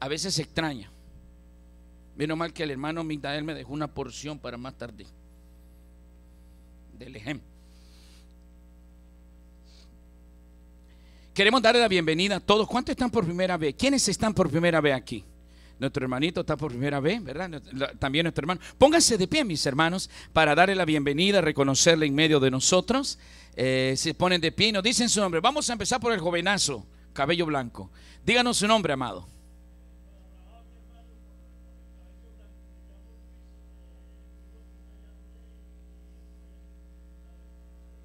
a veces se extraña. Menos mal que el hermano Migdael me dejó una porción para más tarde del ejemplo. Queremos darle la bienvenida a todos. ¿Cuántos están por primera vez? ¿Quiénes están por primera vez aquí? Nuestro hermanito está por primera vez, ¿verdad? También nuestro hermano. Pónganse de pie, mis hermanos, para darle la bienvenida, reconocerle en medio de nosotros. Eh, se ponen de pie y nos dicen su nombre. Vamos a empezar por el jovenazo, cabello blanco. Díganos su nombre, amado.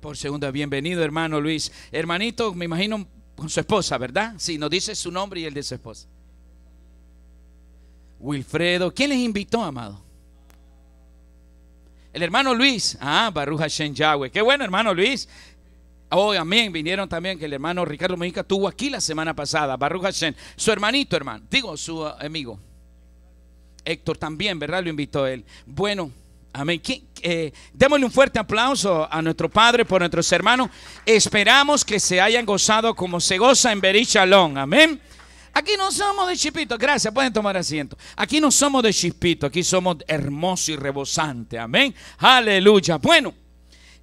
por segunda. Bienvenido, hermano Luis. Hermanito, me imagino con su esposa, ¿verdad? Sí, nos dice su nombre y el de su esposa. Wilfredo, ¿quién les invitó, amado? El hermano Luis. Ah, Barruja Shen Yahweh. Qué bueno, hermano Luis. Oh, amén. Vinieron también que el hermano Ricardo Mejica tuvo aquí la semana pasada. Barruja Shen Su hermanito, hermano. Digo, su eh, amigo. Héctor también, ¿verdad? Lo invitó él. Bueno. Amén. Eh, démosle un fuerte aplauso a nuestro Padre por nuestros hermanos. Esperamos que se hayan gozado como se goza en Berichalón. Amén. Aquí no somos de chispito. Gracias, pueden tomar asiento. Aquí no somos de chispito, aquí somos hermosos y rebosantes. Amén. Aleluya. Bueno,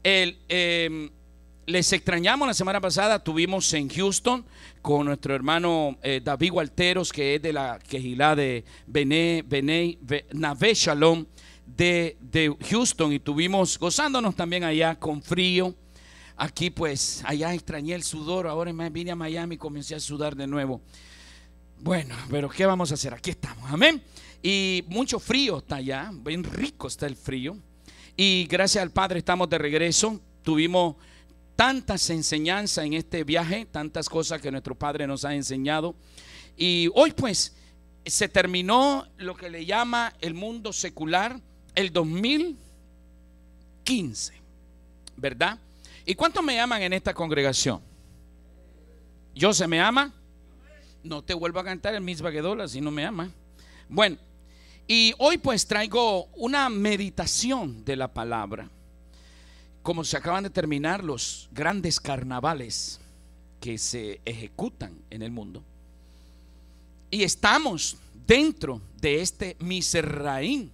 em, les extrañamos la semana pasada. Tuvimos en Houston con nuestro hermano eh, David Gualteros, que es de la quejilá de Bené, Bené, Navé de, Houston y tuvimos gozándonos también allá con frío. Aquí pues allá extrañé el sudor, ahora vine a Miami y comencé a sudar de nuevo. Bueno, pero ¿qué vamos a hacer? Aquí estamos, amén. Y mucho frío está allá, bien rico está el frío. Y gracias al Padre estamos de regreso. Tuvimos tantas enseñanzas en este viaje, tantas cosas que nuestro Padre nos ha enseñado. Y hoy pues se terminó lo que le llama el mundo secular el 2015, ¿verdad? ¿Y cuánto me aman en esta congregación? ¿Yo se me ama? No te vuelvo a cantar el mis baguedolas si no me ama. Bueno, y hoy pues traigo una meditación de la palabra. Como se acaban de terminar los grandes carnavales que se ejecutan en el mundo. Y estamos dentro de este Miserraín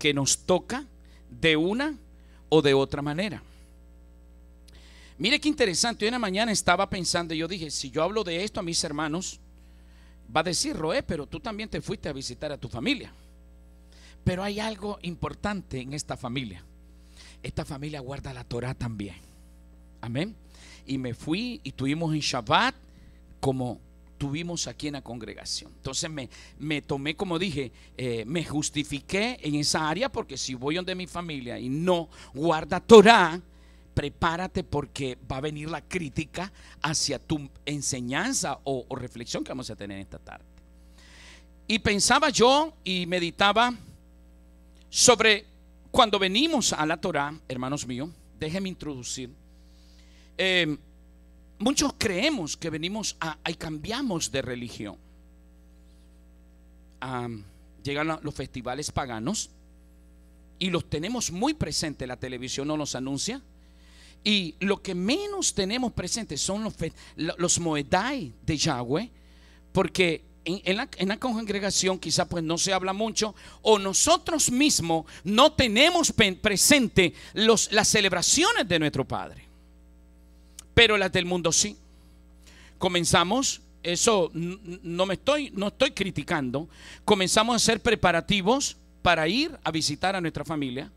que nos toca de una o de otra manera. Mire qué interesante, hoy en la mañana estaba pensando, y yo dije, si yo hablo de esto a mis hermanos, va a decir, Roé, pero tú también te fuiste a visitar a tu familia. Pero hay algo importante en esta familia. Esta familia guarda la Torah también. Amén. Y me fui y tuvimos en Shabbat como tuvimos aquí en la congregación. Entonces me, me tomé, como dije, eh, me justifiqué en esa área porque si voy donde mi familia y no guarda Torah, prepárate porque va a venir la crítica hacia tu enseñanza o, reflexión que vamos a tener esta tarde. Y pensaba yo y meditaba sobre cuando venimos a la Torah, hermanos míos, déjenme introducir. Eh, Muchos creemos que venimos a, y cambiamos de religión. Ah, llegan los festivales paganos y los tenemos muy presentes. La televisión no los anuncia. Y lo que menos tenemos presente son los, los moedai de Yahweh, porque en, la, congregación Quizás pues no se habla mucho, o nosotros mismos no tenemos presente las celebraciones de nuestro Padre pero las del mundo sí. Comenzamos, eso no me estoy, no estoy criticando, comenzamos a hacer preparativos para ir a visitar a nuestra familia.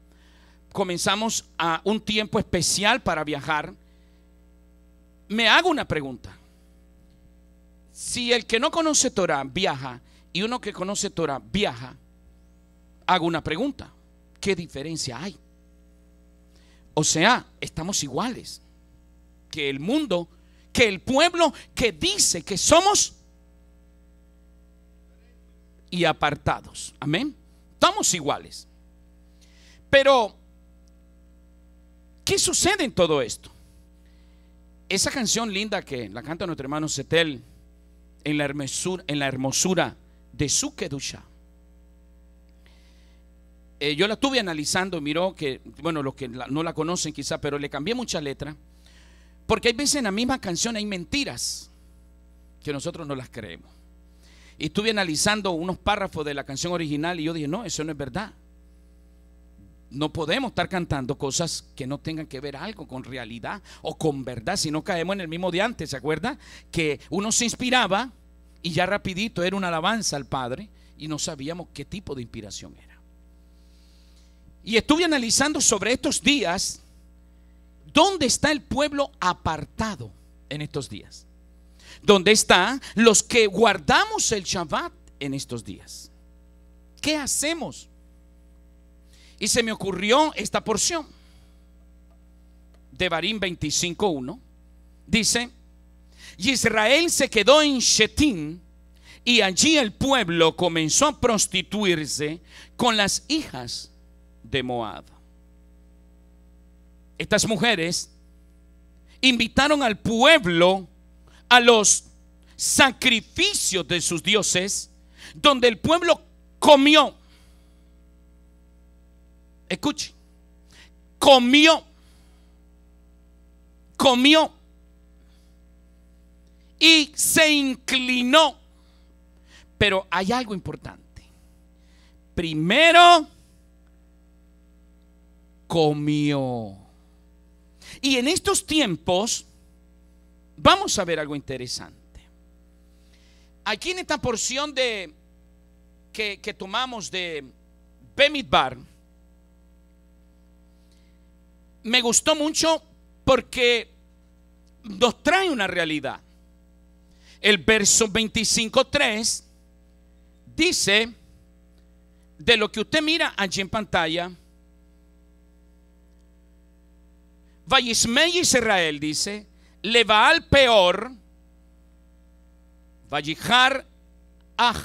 Comenzamos a un tiempo especial para viajar. Me hago una pregunta. Si el que no conoce Torah viaja y uno que conoce Torah viaja, hago una pregunta. ¿Qué diferencia hay? O sea, estamos iguales que el mundo, que el pueblo que dice que somos y apartados. Amén. Estamos iguales. Pero, ¿qué sucede en todo esto? Esa canción linda que la canta nuestro hermano Setel en la hermosura, en la hermosura de su Kedusha. Eh, yo la estuve analizando, miró que, bueno, los que no la conocen quizá, pero le cambié mucha letra porque hay veces en la misma canción hay mentiras que nosotros no las creemos. Y estuve analizando unos párrafos de la canción original y yo dije, no, eso no es verdad. No podemos estar cantando cosas que no tengan que ver algo con realidad o con verdad, si no caemos en el mismo de antes, ¿se acuerda? Que uno se inspiraba y ya rapidito era una alabanza al Padre y no sabíamos qué tipo de inspiración era. Y estuve analizando sobre estos días ¿Dónde está el pueblo apartado en estos días? ¿Dónde están los que guardamos el Shabbat en estos días? ¿Qué hacemos? Y se me ocurrió esta porción de Barín 25.1. Dice, y Israel se quedó en Shetín y allí el pueblo comenzó a prostituirse con las hijas de Moab estas mujeres invitaron al pueblo a los sacrificios de sus dioses, donde el pueblo comió. Escuche, comió, comió y se inclinó. Pero hay algo importante. Primero comió. Y en estos tiempos vamos a ver algo interesante. Aquí en esta porción de, que, tomamos de Bemidbar, me gustó mucho porque nos trae una realidad. El verso 25.3 dice, de lo que usted mira allí en pantalla, Vallismey Israel dice, le va al peor, Vallijar Aj,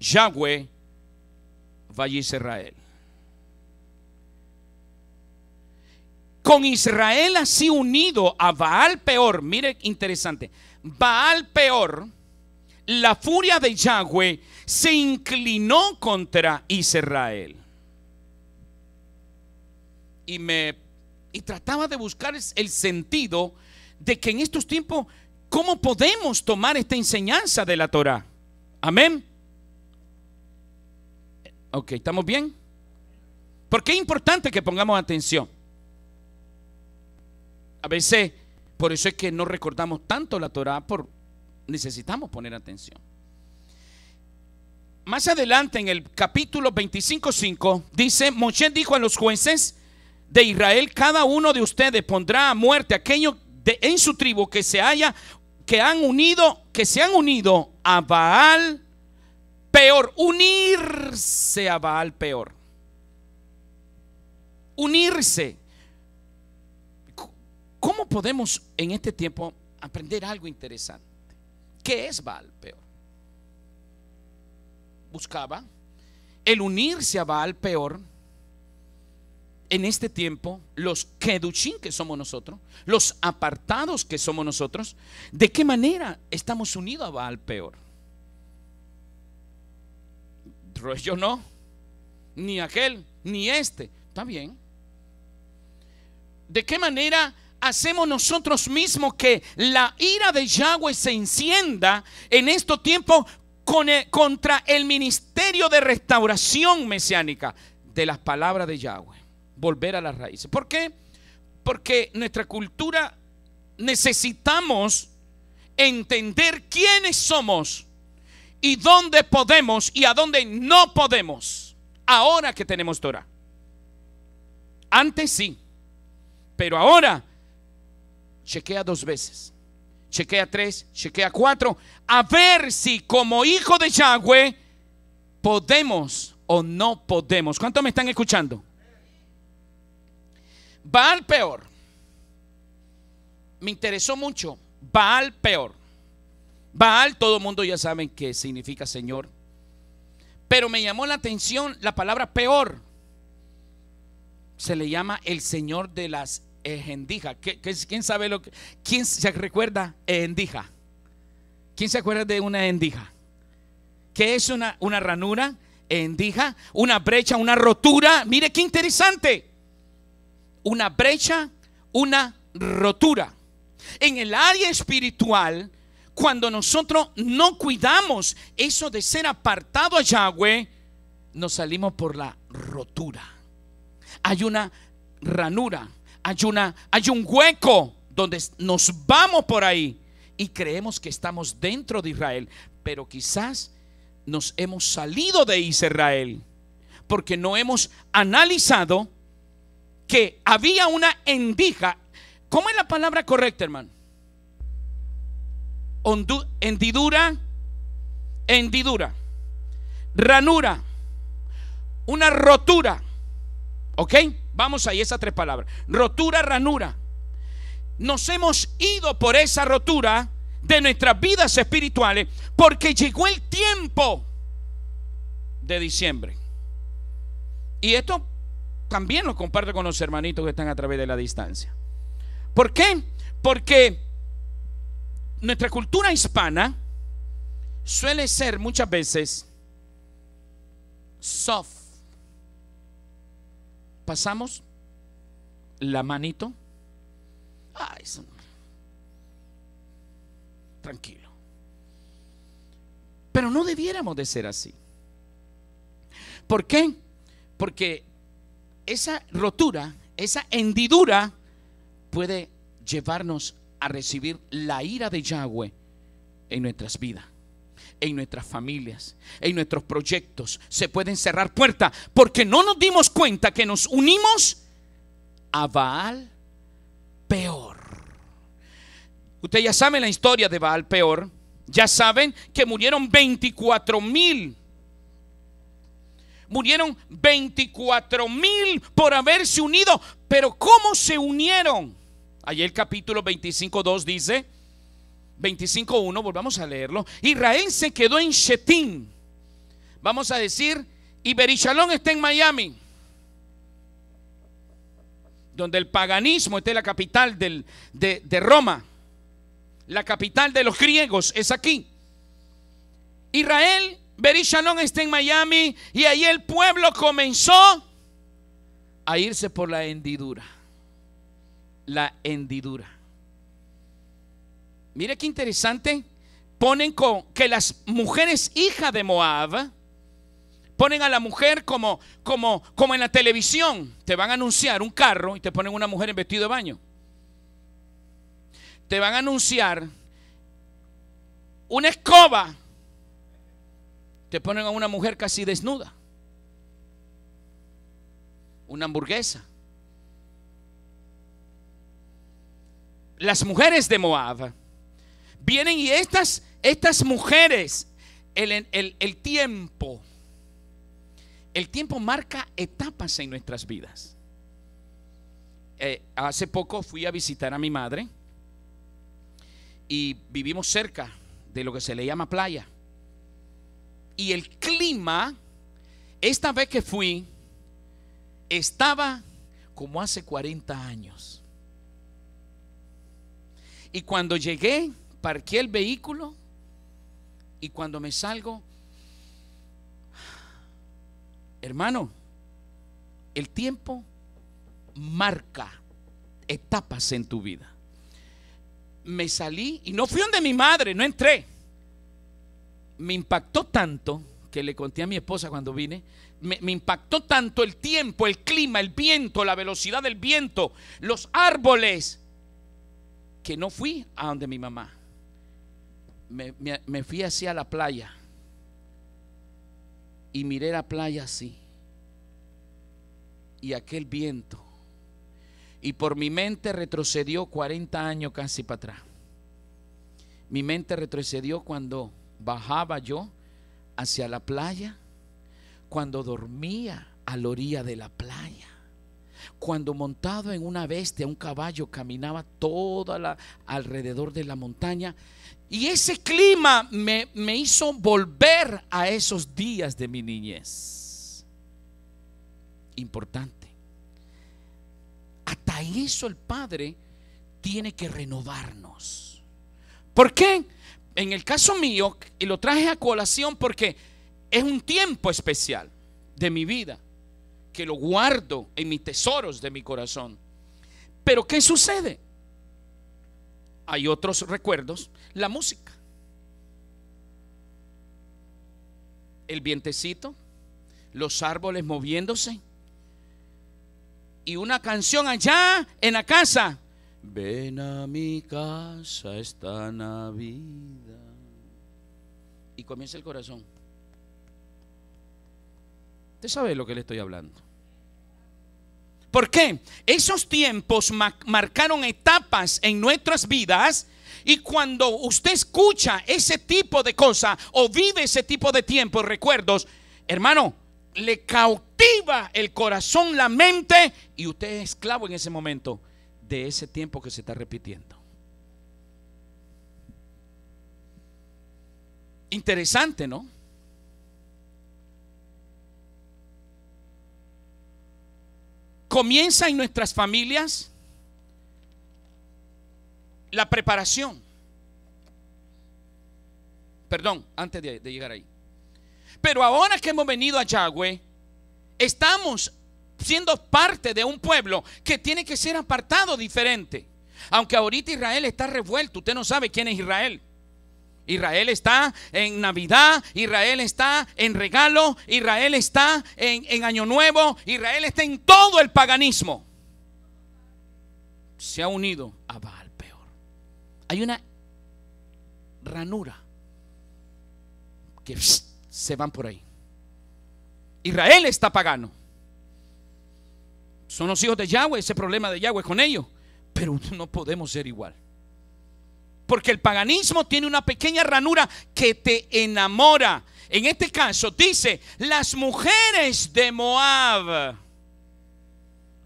Yahweh, Israel. Con Israel así unido a Baal Peor, mire interesante, Baal Peor, la furia de Yahweh se inclinó contra Israel. Y me y trataba de buscar el sentido de que en estos tiempos, ¿cómo podemos tomar esta enseñanza de la Torah? Amén. Ok, ¿estamos bien? Porque es importante que pongamos atención. A veces, por eso es que no recordamos tanto la Torah, por, necesitamos poner atención. Más adelante en el capítulo 25.5 dice, Moshe dijo a los jueces, de Israel, cada uno de ustedes pondrá a muerte aquello en su tribu que se haya, que han unido, que se han unido a Baal peor, unirse a Baal peor. Unirse. ¿Cómo podemos en este tiempo aprender algo interesante? ¿Qué es Baal peor? Buscaba el unirse a Baal peor en este tiempo, los keduchín que somos nosotros, los apartados que somos nosotros, ¿de qué manera estamos unidos a Baal peor? Yo no, ni aquel, ni este. Está bien. ¿De qué manera hacemos nosotros mismos que la ira de Yahweh se encienda en este tiempo contra el ministerio de restauración mesiánica de las palabras de Yahweh? volver a las raíces. ¿Por qué? Porque nuestra cultura necesitamos entender quiénes somos y dónde podemos y a dónde no podemos. Ahora que tenemos Torah. Antes sí, pero ahora chequea dos veces, chequea tres, chequea cuatro, a ver si como hijo de Yahweh podemos o no podemos. ¿Cuántos me están escuchando? Va al Peor. Me interesó mucho. Va al Peor. Va al todo el mundo ya saben qué significa Señor. Pero me llamó la atención la palabra peor. Se le llama el Señor de las Endijas. ¿Quién sabe lo que.? ¿Quién se recuerda endija? ¿Quién se acuerda de una endija? ¿Qué es una, una ranura? Endija, una brecha, una rotura. Mire qué interesante una brecha, una rotura. En el área espiritual, cuando nosotros no cuidamos eso de ser apartado a Yahweh, nos salimos por la rotura. Hay una ranura, hay, una, hay un hueco donde nos vamos por ahí y creemos que estamos dentro de Israel, pero quizás nos hemos salido de Israel porque no hemos analizado que había una endija. ¿Cómo es la palabra correcta, hermano? hendidura, hendidura, ranura, una rotura. ¿Ok? Vamos ahí, esas tres palabras. Rotura, ranura. Nos hemos ido por esa rotura de nuestras vidas espirituales porque llegó el tiempo de diciembre. Y esto también lo comparto con los hermanitos que están a través de la distancia. ¿Por qué? Porque nuestra cultura hispana suele ser muchas veces soft. Pasamos la manito. Ay, Tranquilo. Pero no debiéramos de ser así. ¿Por qué? Porque esa rotura, esa hendidura puede llevarnos a recibir la ira de Yahweh en nuestras vidas, en nuestras familias, en nuestros proyectos. Se pueden cerrar puertas porque no nos dimos cuenta que nos unimos a Baal peor. Ustedes ya saben la historia de Baal peor. Ya saben que murieron 24 mil murieron 24 mil por haberse unido. Pero ¿cómo se unieron? Allí el capítulo 25.2 dice, 25.1, volvamos a leerlo. Israel se quedó en Shetín Vamos a decir, y está en Miami, donde el paganismo está en la capital de, de Roma. La capital de los griegos es aquí. Israel Berishanón está en Miami y ahí el pueblo comenzó a irse por la hendidura. La hendidura. Mire qué interesante. Ponen con que las mujeres hijas de Moab ponen a la mujer como, como, como en la televisión. Te van a anunciar un carro y te ponen una mujer en vestido de baño. Te van a anunciar una escoba se ponen a una mujer casi desnuda, una hamburguesa. Las mujeres de Moab vienen y estas, estas mujeres, el, el, tiempo, el tiempo marca etapas en nuestras vidas. Eh, hace poco fui a visitar a mi madre y vivimos cerca de lo que se le llama playa y el clima, esta vez que fui, estaba como hace 40 años. Y cuando llegué, parqué el vehículo y cuando me salgo, hermano, el tiempo marca etapas en tu vida. Me salí y no fui donde mi madre, no entré me impactó tanto que le conté a mi esposa cuando vine, me, impactó tanto el tiempo, el clima, el viento, la velocidad del viento, los árboles, que no fui a donde mi mamá. Me, me fui así a la playa y miré la playa así y aquel viento. Y por mi mente retrocedió 40 años casi para atrás. Mi mente retrocedió cuando bajaba yo hacia la playa, cuando dormía a la orilla de la playa, cuando montado en una bestia, un caballo, caminaba toda la alrededor de la montaña. Y ese clima me, me hizo volver a esos días de mi niñez. Importante. Hasta eso el Padre tiene que renovarnos. ¿Por qué? en el caso mío, y lo traje a colación porque es un tiempo especial de mi vida, que lo guardo en mis tesoros de mi corazón. Pero ¿qué sucede? Hay otros recuerdos, la música, el vientecito, los árboles moviéndose y una canción allá en la casa Ven a mi casa esta Navidad. Y comienza el corazón. Usted sabe de lo que le estoy hablando. ¿Por qué? Esos tiempos marcaron etapas en nuestras vidas. Y cuando usted escucha ese tipo de cosas o vive ese tipo de tiempos, recuerdos, hermano, le cautiva el corazón, la mente y usted es esclavo en ese momento de ese tiempo que se está repitiendo. Interesante, ¿no? Comienza en nuestras familias la preparación. Perdón, antes de, llegar ahí. Pero ahora que hemos venido a Yahweh, estamos siendo parte de un pueblo que tiene que ser apartado diferente. Aunque ahorita Israel está revuelto, usted no sabe quién es Israel. Israel está en Navidad, Israel está en regalo, Israel está en, Año Nuevo, Israel está en todo el paganismo. Se ha unido a Baal peor. Hay una ranura que se van por ahí. Israel está pagano. Son los hijos de Yahweh, ese problema de Yahweh con ellos. Pero no podemos ser igual. Porque el paganismo tiene una pequeña ranura que te enamora. En este caso dice, las mujeres de Moab,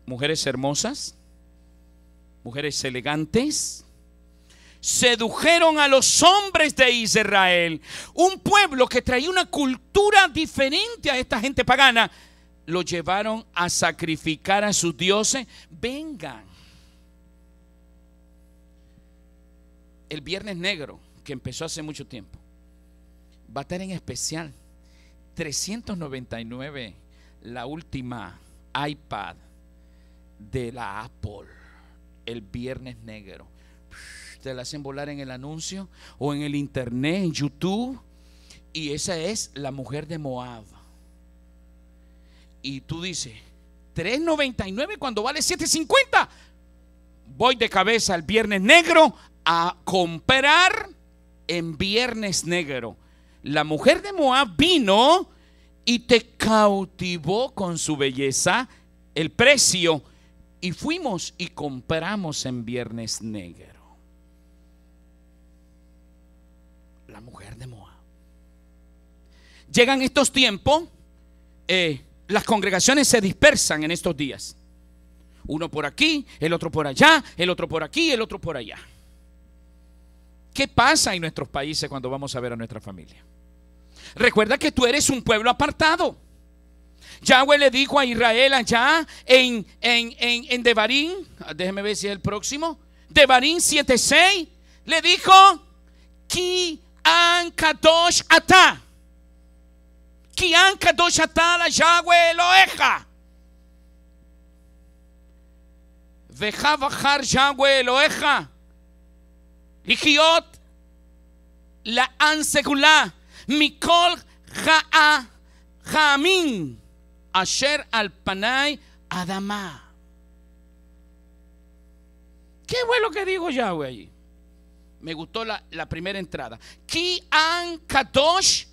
mujeres hermosas, mujeres elegantes, sedujeron a los hombres de Israel, un pueblo que traía una cultura diferente a esta gente pagana, lo llevaron a sacrificar a sus dioses, vengan. El Viernes Negro, que empezó hace mucho tiempo, va a estar en especial 399, la última iPad de la Apple, el Viernes Negro. Te la hacen volar en el anuncio o en el internet, en YouTube. Y esa es la mujer de Moab y tú dices, 3.99 cuando vale 7.50. Voy de cabeza el viernes negro a comprar en viernes negro. La mujer de Moab vino y te cautivó con su belleza, el precio, y fuimos y compramos en viernes negro. La mujer de Moab. Llegan estos tiempos. Eh, las congregaciones se dispersan en estos días. Uno por aquí, el otro por allá, el otro por aquí, el otro por allá. ¿Qué pasa en nuestros países cuando vamos a ver a nuestra familia? Recuerda que tú eres un pueblo apartado. Yahweh le dijo a Israel allá en, en, Devarín, ah, déjeme ver si es el próximo, Devarín 7.6, le dijo, Ki an kadosh ata. Yahweh Eloheja. Veja bajar Yahweh Eloheja. Hijiot la ansegulá. Mikol Ja'a Jamin. Asher al Panay adama ¿Qué bueno que digo Yahweh allí? Me gustó la, la primera entrada. Ki an kadosh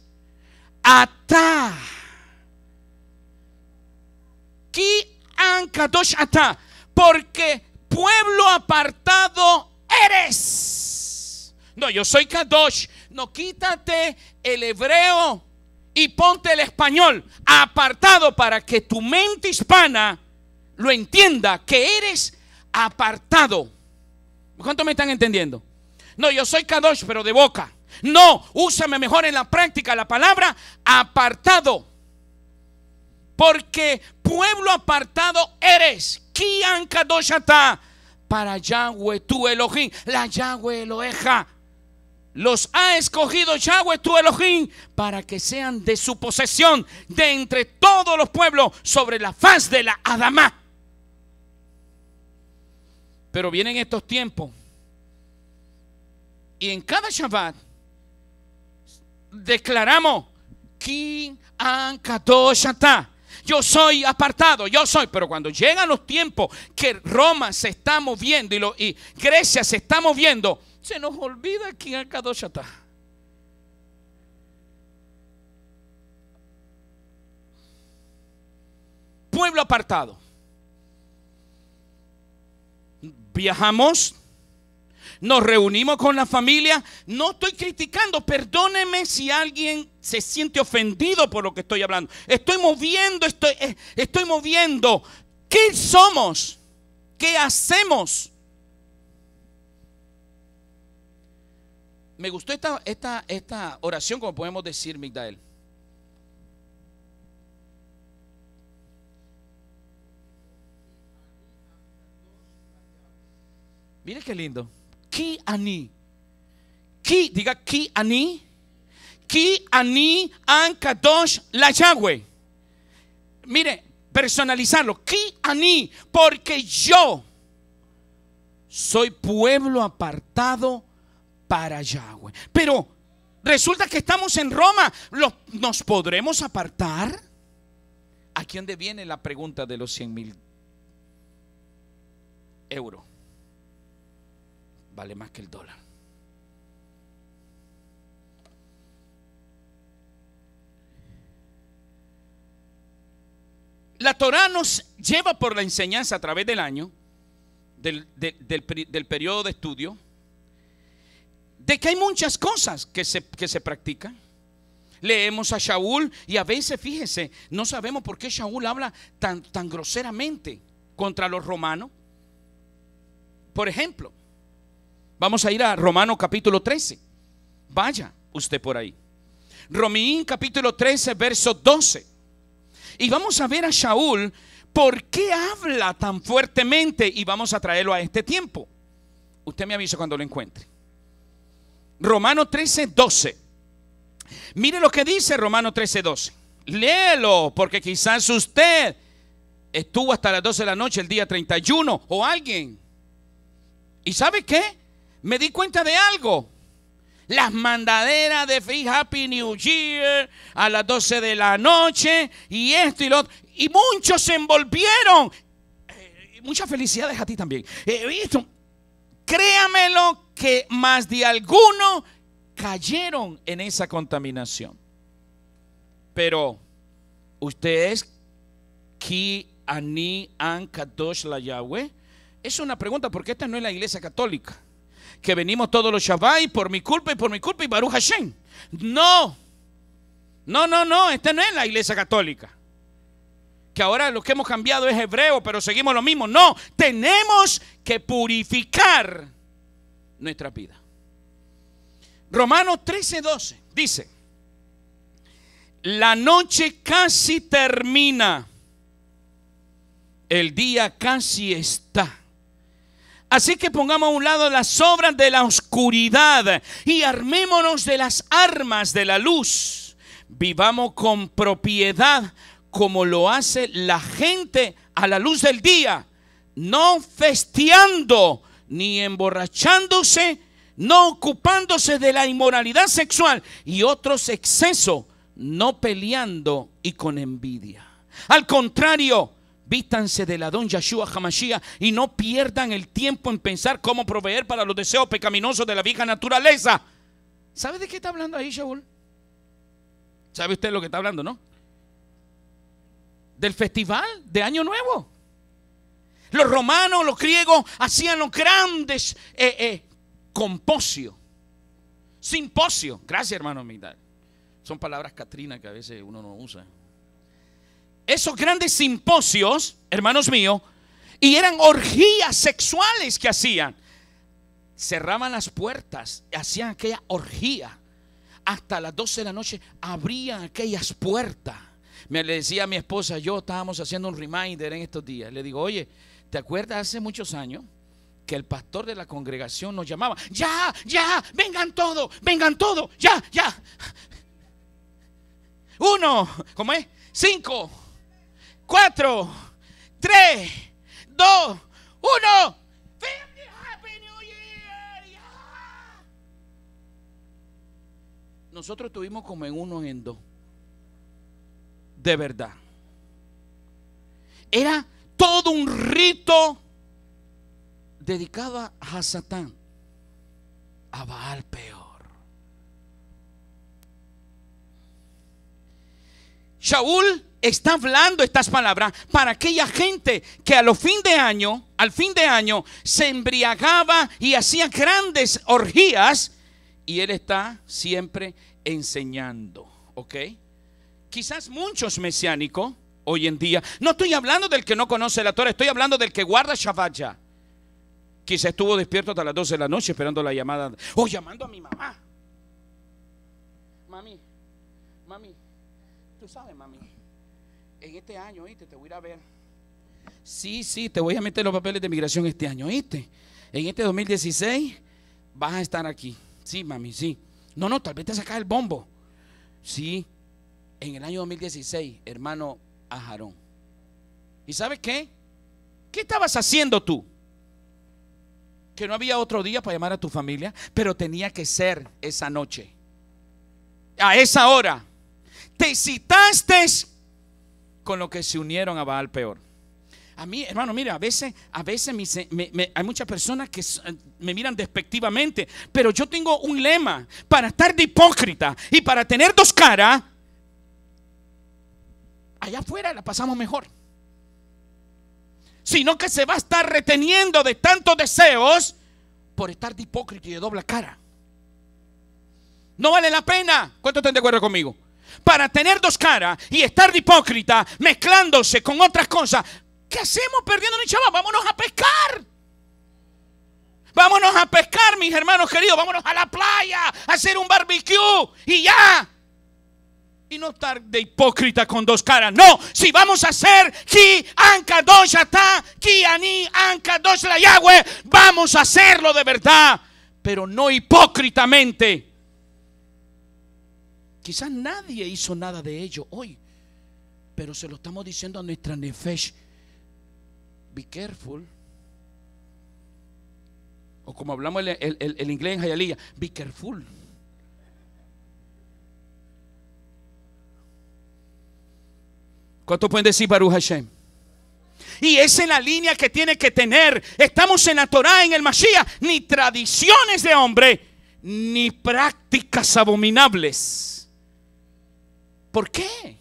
¿qué an ankadosh ata, porque pueblo apartado eres. No, yo soy kadosh. No, quítate el hebreo y ponte el español apartado para que tu mente hispana lo entienda que eres apartado. ¿Cuánto me están entendiendo? No, yo soy kadosh, pero de boca. No, úsame mejor en la práctica la palabra apartado. Porque pueblo apartado eres. Kian Kadoshata. Para Yahweh tu Elohim. La Yahweh Eloheja. Los ha escogido Yahweh tu Elohim para que sean de su posesión de entre todos los pueblos sobre la faz de la Adama Pero vienen estos tiempos y en cada Shabbat declaramos, ya está yo soy apartado, yo soy. Pero cuando llegan los tiempos que Roma se está moviendo y, Grecia se está moviendo, se nos olvida quién ya está. Pueblo apartado. Viajamos nos reunimos con la familia. No estoy criticando, perdóneme si alguien se siente ofendido por lo que estoy hablando. Estoy moviendo, estoy, eh, estoy moviendo. ¿Qué somos? ¿Qué hacemos? Me gustó esta, esta, esta oración, como podemos decir, Migdael. Mire qué lindo ki ani. Ki, diga ki ani. Ki ani an kadosh la Yahweh. Mire, personalizarlo. Ki ani, porque yo soy pueblo apartado para Yahweh. Pero resulta que estamos en Roma. ¿Nos podremos apartar? Aquí donde viene la pregunta de los 100 mil euros? vale más que el dólar. La Torah nos lleva por la enseñanza a través del año, del, periodo de estudio, de que hay muchas cosas que se, practican. Leemos a Shaul y a veces, fíjese, no sabemos por qué Shaul habla tan, tan groseramente contra los romanos. Por ejemplo, Vamos a ir a Romano capítulo 13. Vaya usted por ahí. Romín capítulo 13, verso 12. Y vamos a ver a Shaul por qué habla tan fuertemente y vamos a traerlo a este tiempo. Usted me avisa cuando lo encuentre. Romano 13, 12. Mire lo que dice Romano 13, 12. Léelo, porque quizás usted estuvo hasta las 12 de la noche el día 31 o alguien. ¿Y sabe qué? me di cuenta de algo. Las mandaderas de Free Happy New Year a las 12 de la noche y esto y lo otro. Y muchos se envolvieron. mucha eh, muchas felicidades a ti también. He eh, visto, créamelo que más de alguno cayeron en esa contaminación. Pero ustedes, Ki, Ani, An, Kadosh, la Yahweh, es una pregunta porque esta no es la iglesia católica que venimos todos los Shabbat por mi culpa y por mi culpa y Baruch Hashem. No, no, no, no, esta no es la iglesia católica. Que ahora lo que hemos cambiado es hebreo, pero seguimos lo mismo. No, tenemos que purificar nuestra vida. Romanos 13, 12 dice, la noche casi termina, el día casi está. Así que pongamos a un lado las obras de la oscuridad y armémonos de las armas de la luz. Vivamos con propiedad como lo hace la gente a la luz del día, no festeando ni emborrachándose, no ocupándose de la inmoralidad sexual y otros excesos, no peleando y con envidia. Al contrario, vístanse la don Yahshua Hamashiach y no pierdan el tiempo en pensar cómo proveer para los deseos pecaminosos de la vieja naturaleza. ¿Sabe de qué está hablando ahí, Shaul? ¿Sabe usted lo que está hablando, no? Del festival de Año Nuevo. Los romanos, los griegos hacían los grandes eh, eh, sin Gracias, hermano Son palabras catrinas que a veces uno no usa esos grandes simposios, hermanos míos, y eran orgías sexuales que hacían. Cerraban las puertas, hacían aquella orgía. Hasta las 12 de la noche abrían aquellas puertas. Me le decía a mi esposa, yo estábamos haciendo un reminder en estos días. Le digo, oye, ¿te acuerdas hace muchos años que el pastor de la congregación nos llamaba? Ya, ya, vengan todo, vengan todo, ya, ya. Uno, ¿cómo es? Cinco, Cuatro, tres, dos, uno Nosotros estuvimos como en uno en dos. De verdad. Era todo un rito dedicado a Satán, a Baal peor. Shaul está hablando estas palabras para aquella gente que a los fin de año, al fin de año, se embriagaba y hacía grandes orgías. Y él está siempre enseñando, ¿ok? Quizás muchos mesiánicos hoy en día, no estoy hablando del que no conoce la Torah, estoy hablando del que guarda Shabbat ya. Quizás estuvo despierto hasta las 12 de la noche esperando la llamada, o oh, llamando a mi mamá. Mami, mami, tú sabes, mami, en este año, ¿oíste? Te voy a ir a ver. Sí, sí, te voy a meter los papeles de migración este año, ¿oíste? En este 2016 vas a estar aquí. Sí, mami, sí. No, no, tal vez te sacas el bombo. Sí, en el año 2016, hermano Ajarón. ¿Y sabes qué? ¿Qué estabas haciendo tú? Que no había otro día para llamar a tu familia, pero tenía que ser esa noche. A esa hora. Te citaste con lo que se unieron a Baal peor. A mí, hermano, mira, a veces, a veces hay muchas personas que me miran despectivamente, pero yo tengo un lema para estar de hipócrita y para tener dos caras. Allá afuera la pasamos mejor. Sino que se va a estar reteniendo de tantos deseos por estar de hipócrita y de doble cara. No vale la pena. cuánto están de acuerdo conmigo? para tener dos caras y estar de hipócrita mezclándose con otras cosas. ¿Qué hacemos perdiendo ni chaval? Vámonos a pescar. Vámonos a pescar, mis hermanos queridos. Vámonos a la playa a hacer un barbecue y ya. Y no estar de hipócrita con dos caras. No, si vamos a hacer ki anka está ki ani anka la Yahweh, vamos a hacerlo de verdad, pero no hipócritamente. Quizás nadie hizo nada de ello hoy, pero se lo estamos diciendo a nuestra nefesh. Be careful. O como hablamos el, el, inglés en Hayalía be careful. ¿Cuánto pueden decir Baruch Hashem? Y esa es la línea que tiene que tener. Estamos en la Torah, en el Mashiach. Ni tradiciones de hombre, ni prácticas abominables. ¿Por qué?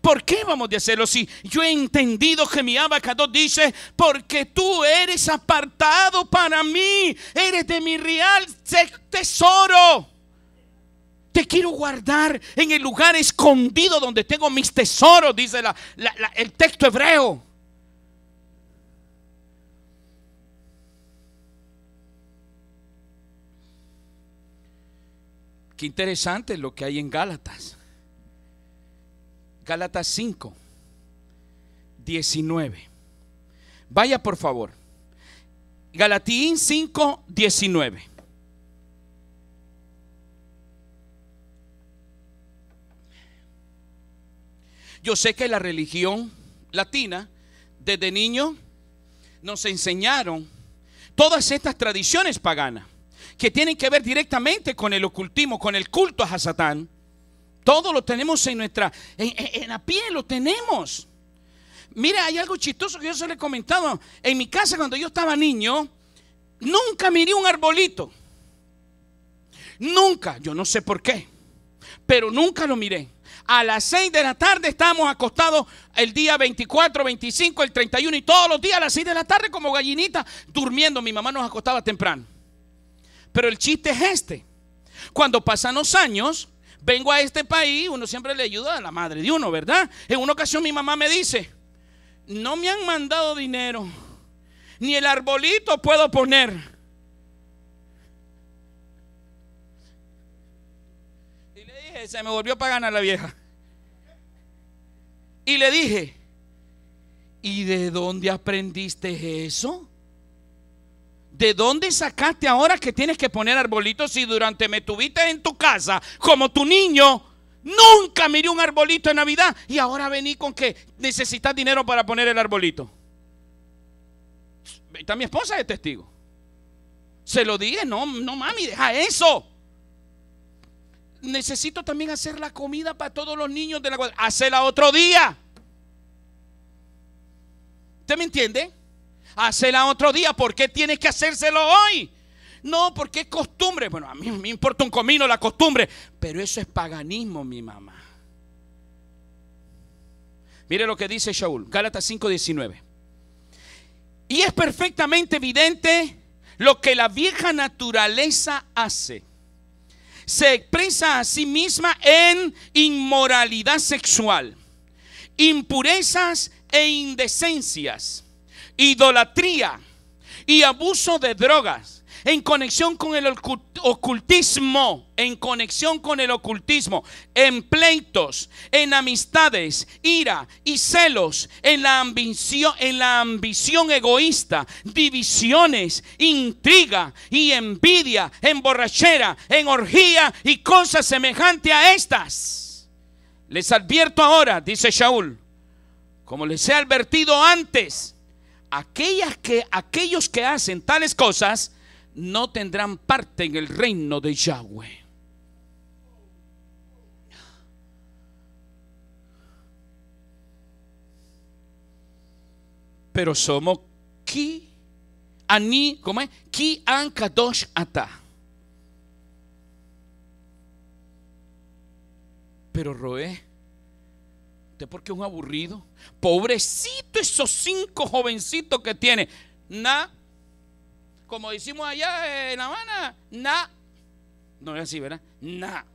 ¿Por qué vamos a hacerlo si yo he entendido que mi abacado dice, porque tú eres apartado para mí, eres de mi real tesoro? Te quiero guardar en el lugar escondido donde tengo mis tesoros, dice el texto hebreo. Qué interesante lo que hay en Gálatas galata 5, 19. Vaya por favor. Galatín 5, 19. Yo sé que la religión latina, desde niño, nos enseñaron todas estas tradiciones paganas que tienen que ver directamente con el ocultismo, con el culto a Satán todo lo tenemos en nuestra, en, la piel lo tenemos. Mira, hay algo chistoso que yo se le he comentado. En mi casa cuando yo estaba niño, nunca miré un arbolito. Nunca, yo no sé por qué, pero nunca lo miré. A las 6 de la tarde estábamos acostados el día 24, 25, el 31 y todos los días a las 6 de la tarde como gallinita, durmiendo. Mi mamá nos acostaba temprano. Pero el chiste es este. Cuando pasan los años, vengo a este país, uno siempre le ayuda a la madre de uno, ¿verdad? En una ocasión mi mamá me dice, no me han mandado dinero, ni el arbolito puedo poner. Y le dije, se me volvió para ganar la vieja. Y le dije, ¿y de dónde aprendiste eso? ¿De dónde sacaste ahora que tienes que poner arbolitos si durante me tuviste en tu casa como tu niño? Nunca miré un arbolito en Navidad y ahora vení con que necesitas dinero para poner el arbolito. Está mi esposa de testigo. Se lo dije, no, no mami, deja eso. Necesito también hacer la comida para todos los niños de la hace Hacela otro día. ¿Usted me entiende? Hacela otro día. ¿Por qué tienes que hacérselo hoy? No, porque es costumbre. Bueno, a mí me importa un comino la costumbre. Pero eso es paganismo, mi mamá. Mire lo que dice Shaul, Gálatas 5:19. Y es perfectamente evidente lo que la vieja naturaleza hace. Se expresa a sí misma en inmoralidad sexual, impurezas e indecencias idolatría y abuso de drogas en conexión con el ocultismo, en conexión con el ocultismo, en pleitos, en amistades, ira y celos, en la ambición, en la ambición egoísta, divisiones, intriga y envidia, en borrachera, en orgía y cosas semejantes a estas. Les advierto ahora, dice Shaul, como les he advertido antes, aquellas que, aquellos que hacen tales cosas no tendrán parte en el reino de Yahweh. Pero somos ki ani, ¿cómo es? Ki an kadosh ata. Pero Roé ¿Usted por qué un aburrido? Pobrecito esos cinco jovencitos que tiene. Na, como decimos allá en La Habana, na. No es así, ¿verdad? Na.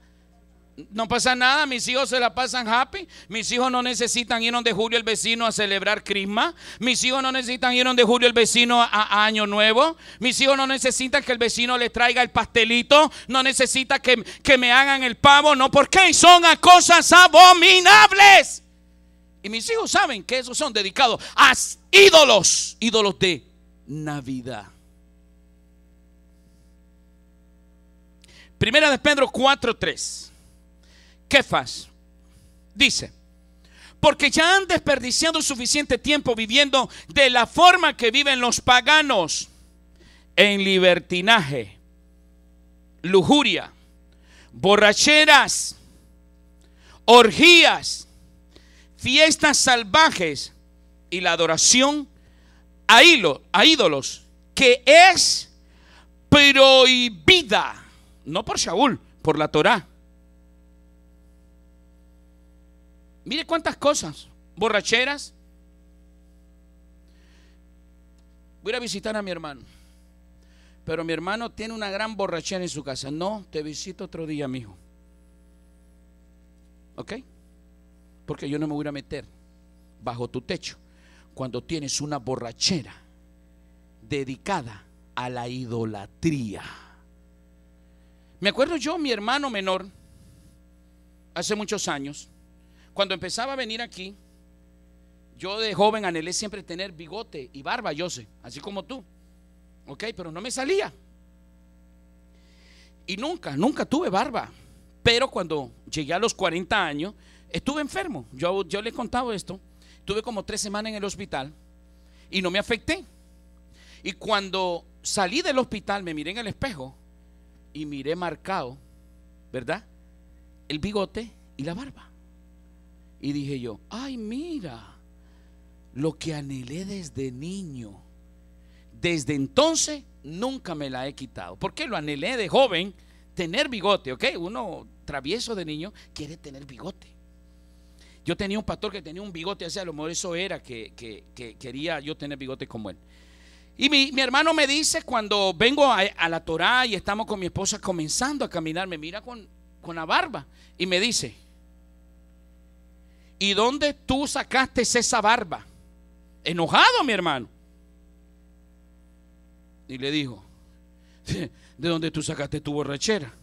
No pasa nada, mis hijos se la pasan happy. Mis hijos no necesitan ir de Julio el vecino a celebrar Crisma. Mis hijos no necesitan ir de Julio el vecino a, Año Nuevo. Mis hijos no necesitan que el vecino les traiga el pastelito. No necesitan que, me hagan el pavo. No, porque son cosas abominables. Y mis hijos saben que esos son dedicados a ídolos, ídolos de Navidad. Primera de Pedro 4:3. faz dice, porque ya han desperdiciado suficiente tiempo viviendo de la forma que viven los paganos, en libertinaje, lujuria, borracheras, orgías fiestas salvajes y la adoración a, ídolos, que es prohibida, no por Shaul, por la Torá. Mire cuántas cosas, borracheras. Voy a visitar a mi hermano, pero mi hermano tiene una gran borrachera en su casa. No, te visito otro día, mijo. ¿Ok? porque yo no me voy a meter bajo tu techo cuando tienes una borrachera dedicada a la idolatría. Me acuerdo yo, mi hermano menor, hace muchos años, cuando empezaba a venir aquí, yo de joven anhelé siempre tener bigote y barba, yo sé, así como tú. Ok, pero no me salía. Y nunca, nunca tuve barba. Pero cuando llegué a los 40 años, estuve enfermo. Yo, yo he contado esto. Estuve como tres semanas en el hospital y no me afecté. Y cuando salí del hospital, me miré en el espejo y miré marcado, ¿verdad? El bigote y la barba. Y dije yo, ay, mira, lo que anhelé desde niño. Desde entonces nunca me la he quitado. ¿Por qué lo anhelé de joven, tener bigote, ¿ok? Uno travieso de niño quiere tener bigote. Yo tenía un pastor que tenía un bigote así, a lo mejor eso era que, quería yo tener bigote como él. Y mi, hermano me dice, cuando vengo a, la Torá y estamos con mi esposa comenzando a caminar, me mira con, con la barba y me dice, ¿y dónde tú sacaste esa barba? Enojado, mi hermano. Y le dijo, ¿de dónde tú sacaste tu borrachera?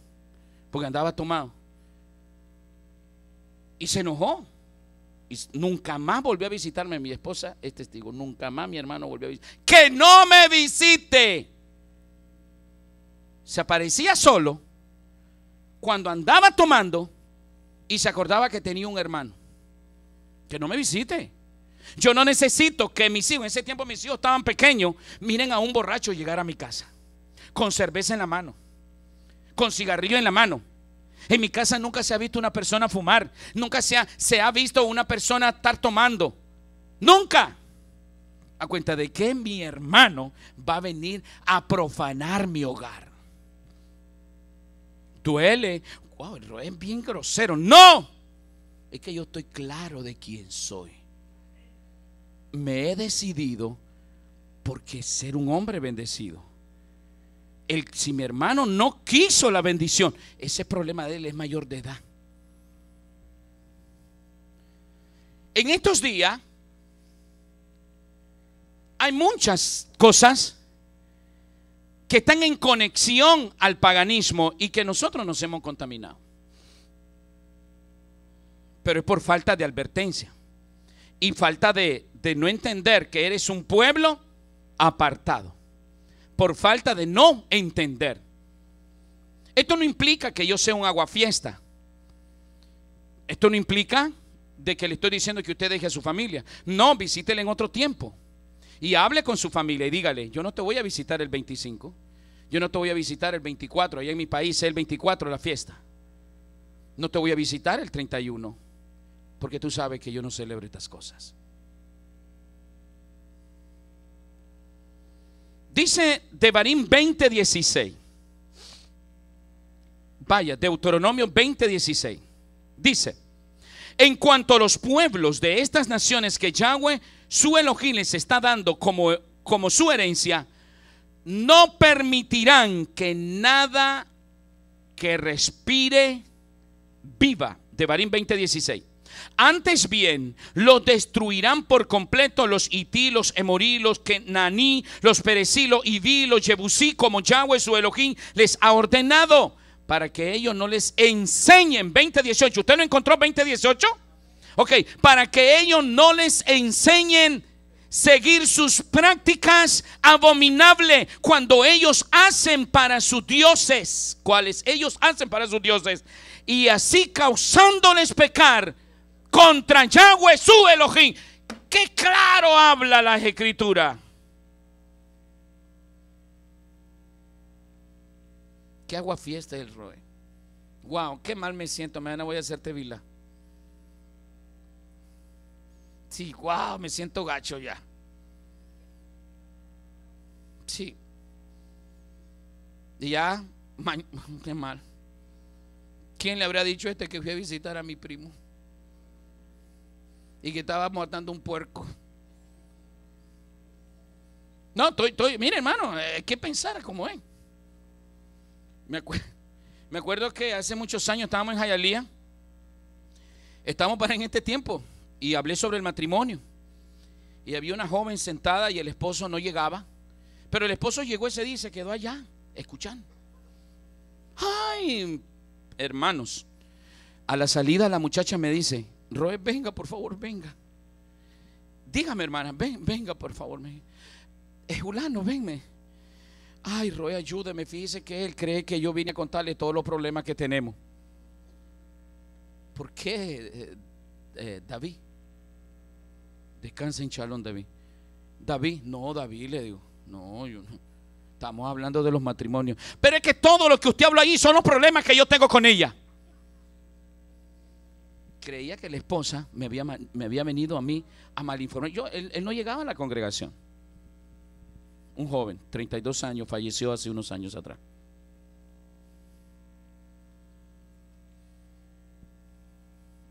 Porque andaba tomado. Y se enojó. Y nunca más volvió a visitarme mi esposa, es testigo. Nunca más mi hermano volvió a visitarme. ¡Que no me visite! Se aparecía solo cuando andaba tomando y se acordaba que tenía un hermano. Que no me visite. Yo no necesito que mis hijos, en ese tiempo mis hijos estaban pequeños, miren a un borracho llegar a mi casa con cerveza en la mano, con cigarrillo en la mano. En mi casa nunca se ha visto una persona fumar. Nunca se ha, se ha visto una persona estar tomando. Nunca. A cuenta de que mi hermano va a venir a profanar mi hogar. Duele. Wow, es bien grosero. No. Es que yo estoy claro de quién soy. Me he decidido porque ser un hombre bendecido si mi hermano no quiso la bendición, ese problema de él es mayor de edad. En estos días hay muchas cosas que están en conexión al paganismo y que nosotros nos hemos contaminado. Pero es por falta de advertencia y falta de no entender que eres un pueblo apartado por falta de no entender. Esto no implica que yo sea un aguafiesta. Esto no implica de que le estoy diciendo que usted deje a su familia. No, visítele en otro tiempo. Y hable con su familia y dígale, yo no te voy a visitar el 25. Yo no te voy a visitar el 24. Allá en mi país es el 24 la fiesta. No te voy a visitar el 31. Porque tú sabes que yo no celebro estas cosas. Dice Devarim 20:16. Vaya, Deuteronomio 20:16. Dice, en cuanto a los pueblos de estas naciones que Yahweh, su Elohim les está dando como, como su herencia, no permitirán que nada que respire viva. Devarim 20:16. Antes bien, lo destruirán por completo los Ití, los emorí, los kenaní, los perecí, los los yebusí, como Yahweh su Elohim les ha ordenado, para que ellos no les enseñen. 2018, ¿usted no encontró 2018? Ok, para que ellos no les enseñen seguir sus prácticas abominables cuando ellos hacen para sus dioses, cuáles ellos hacen para sus dioses, y así causándoles pecar contra Yahweh su Elohim. Qué claro habla la escritura. Qué agua fiesta el Roe. Wow, qué mal me siento. Mañana voy a hacerte vila. Sí, wow, me siento gacho ya. Sí. Y ya, qué mal. ¿Quién le habrá dicho este que fui a visitar a mi primo? y que estábamos matando un puerco. No, estoy, estoy, Mira, hermano, hay eh, que pensar como es. Me, acuerdo, que hace muchos años estábamos en Jayalía, estábamos para en este tiempo y hablé sobre el matrimonio. Y había una joven sentada y el esposo no llegaba. Pero el esposo llegó ese día y se quedó allá, escuchando. Ay, hermanos, a la salida la muchacha me dice, Roe, venga, por favor, venga. Dígame, hermana, ven, venga, por favor. Eh, Julano, venme. Ay, Roe, ayúdame. Fíjese que él cree que yo vine a contarle todos los problemas que tenemos. ¿Por qué, eh, eh, David? Descansa en Chalón David. David, no, David, le digo. No, yo no. Estamos hablando de los matrimonios. Pero es que todo lo que usted habla ahí son los problemas que yo tengo con ella creía que la esposa me había, me había venido a mí a malinformar. Yo, él, él no llegaba a la congregación. Un joven, 32 años, falleció hace unos años atrás.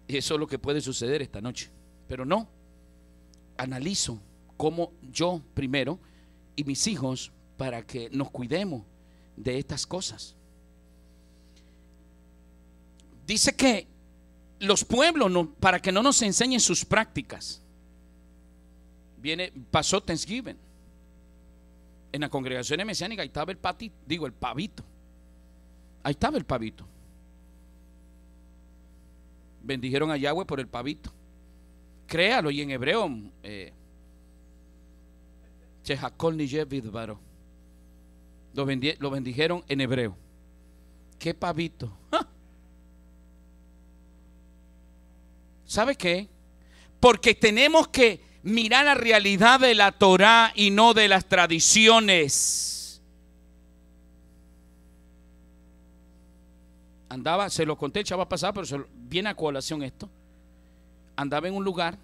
Y eso es lo que puede suceder esta noche. Pero no, analizo cómo yo primero y mis hijos para que nos cuidemos de estas cosas. Dice que los pueblos para que no nos enseñen sus prácticas. Viene, pasó Thanksgiving. En la congregación Mesiánica ahí estaba el patito, digo el pavito. Ahí estaba el pavito. Bendijeron a Yahweh por el pavito. Créalo, y en hebreo, eh, lo, Vidvaro lo bendijeron en hebreo. ¿Qué pavito? ¿Sabe qué? Porque tenemos que mirar la realidad de la Torá y no de las tradiciones. Andaba, se lo conté, el a pasar, pero viene a colación esto. Andaba en un lugar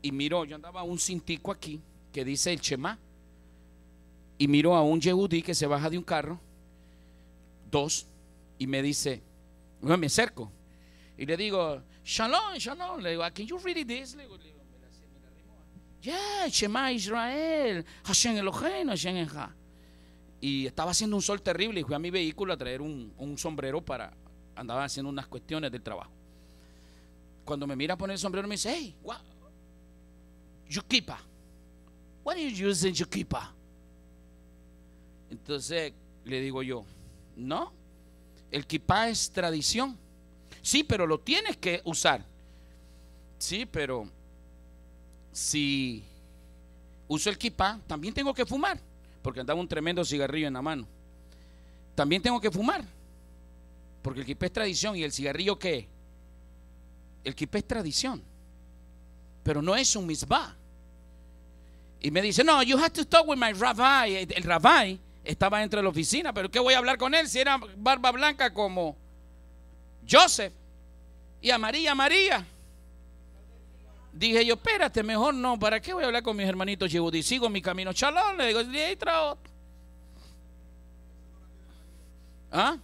y miró, yo andaba un cintico aquí que dice el Chema y miró a un Yehudi que se baja de un carro, dos, y me dice, me acerco, y le digo, Shalom, Shalom. Le digo, ah, can you read this? Le digo, me la, sé, Yeah, Shema Israel, Hashem Elohim, Hashem Eja. Y estaba haciendo un sol terrible y fui a mi vehículo a traer un, un sombrero para. Andaba haciendo unas cuestiones del trabajo. Cuando me mira poner el sombrero, me dice, hey, what? Yukipa. What are you using Yukipa? Entonces le digo yo, no, el kipa es tradición. Sí, pero lo tienes que usar. Sí, pero si uso el kipá, también tengo que fumar, porque andaba un tremendo cigarrillo en la mano. También tengo que fumar, porque el kipá es tradición y el cigarrillo qué? El kipá es tradición, pero no es un misbah. Y me dice, no, you have to talk with my rabbi. El rabbi estaba dentro de la oficina, pero ¿qué voy a hablar con él si era barba blanca como Joseph y a María, María. Dije yo, espérate, mejor no, ¿para qué voy a hablar con mis hermanitos Yehudi? Sigo mi camino. Chalón, le digo, y ¿Ah?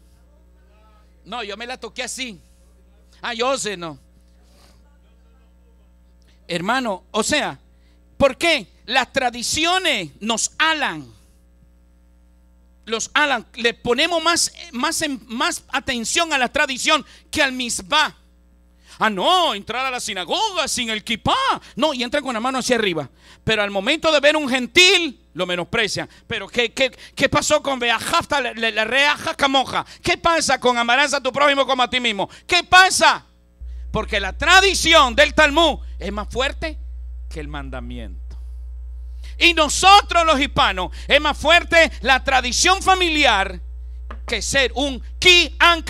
No, yo me la toqué así. Ah, Joseph no. Hermano, o sea, ¿por qué? Las tradiciones nos alan los Alan le ponemos más, más, más atención a la tradición que al misbah. Ah, no, entrar a la sinagoga sin el kipá. No, y entra con la mano hacia arriba. Pero al momento de ver un gentil, lo menosprecia. Pero ¿qué, qué, pasó con Beajafta, la reaja camoja? ¿Qué pasa con amarás a tu prójimo como a ti mismo? ¿Qué pasa? Porque la tradición del Talmud es más fuerte que el mandamiento. Y nosotros los hispanos es más fuerte la tradición familiar que ser un ki an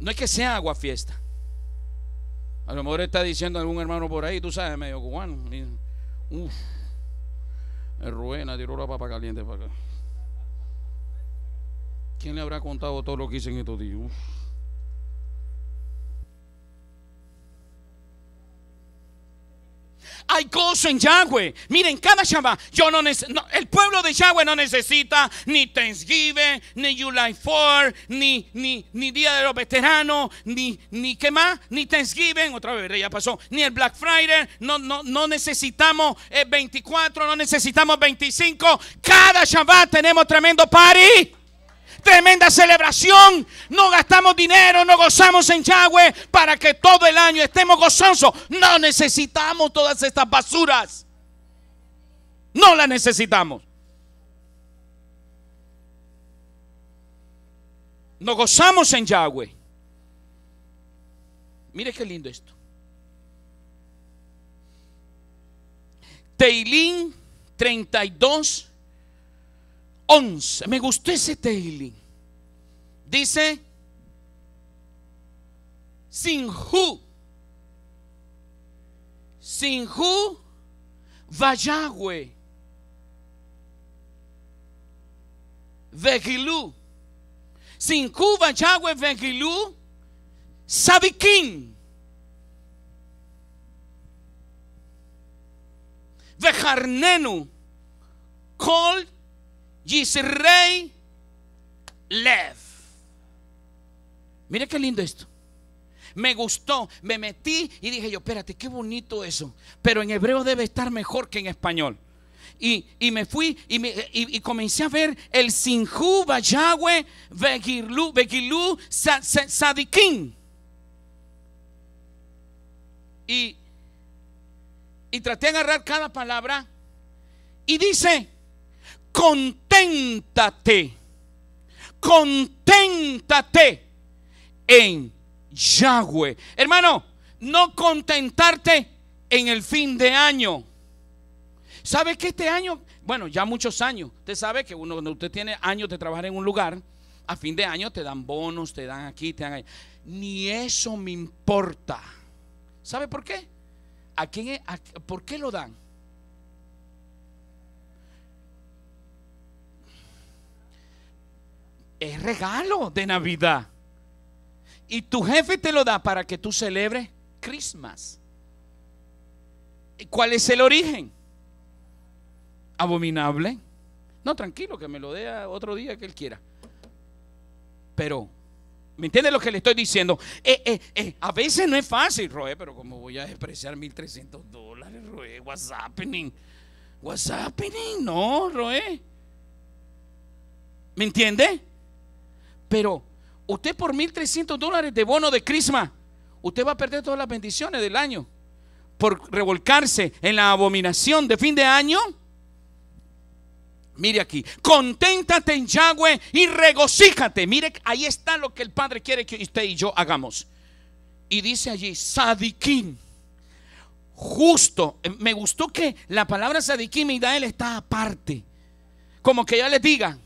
No es que sea agua fiesta. A lo mejor está diciendo algún hermano por ahí, tú sabes, medio cubano. Uf, Ruena tiró la papa caliente para acá. ¿Quién le habrá contado todo lo que hice en estos días? Hay gozo en Yahweh. Miren, cada Shabbat, yo no, el pueblo de Yahweh no necesita ni Thanksgiving, ni July 4, ni, ni, ni Día de los Veteranos, ni, ni qué más, ni Thanksgiving, otra vez ya pasó, ni el Black Friday, no, no, no necesitamos 24, eh, no necesitamos 25. Cada Shabbat tenemos tremendo party. Tremenda celebración. No gastamos dinero, no gozamos en Yahweh para que todo el año estemos gozosos. No necesitamos todas estas basuras. No las necesitamos. No gozamos en Yahweh. Mire qué lindo esto. Teilín 32 me gustó ese daily. Dice, Sinhu, Sinhu, Vayagüe, Vegilú, Sinhu, Vayagüe, Vegilú, Sabiquín, Vejarnenu, Col rey Lev. Mire qué lindo esto. Me gustó, me metí y dije yo, espérate, qué bonito eso. Pero en hebreo debe estar mejor que en español. Y, me fui y, me, y, comencé a ver el sinhu Bayahue, Begilú, Sadikin. Y, y traté de agarrar cada palabra. Y dice, conténtate, conténtate en Yahweh. Hermano, no contentarte en el fin de año. ¿Sabe que este año, bueno, ya muchos años, usted sabe que uno, cuando usted tiene años de trabajar en un lugar, a fin de año te dan bonos, te dan aquí, te dan ahí Ni eso me importa. ¿Sabe por qué? ¿A quién ¿Por qué lo dan? es regalo de Navidad. Y tu jefe te lo da para que tú celebres Christmas. ¿Y ¿Cuál es el origen? Abominable. No, tranquilo, que me lo dé otro día que él quiera. Pero, ¿me entiende lo que le estoy diciendo? Eh, eh, eh, a veces no es fácil, Roe, pero como voy a despreciar 1.300 dólares, Roe? What's happening? What's happening? No, Roe. ¿Me entiende? Pero usted por 1.300 dólares de bono de Crisma, usted va a perder todas las bendiciones del año por revolcarse en la abominación de fin de año. Mire aquí, conténtate en Yahweh y regocíjate. Mire, ahí está lo que el Padre quiere que usted y yo hagamos. Y dice allí, Sadiquín, justo. Me gustó que la palabra Sadiquín y Israel está aparte. Como que ya les diga,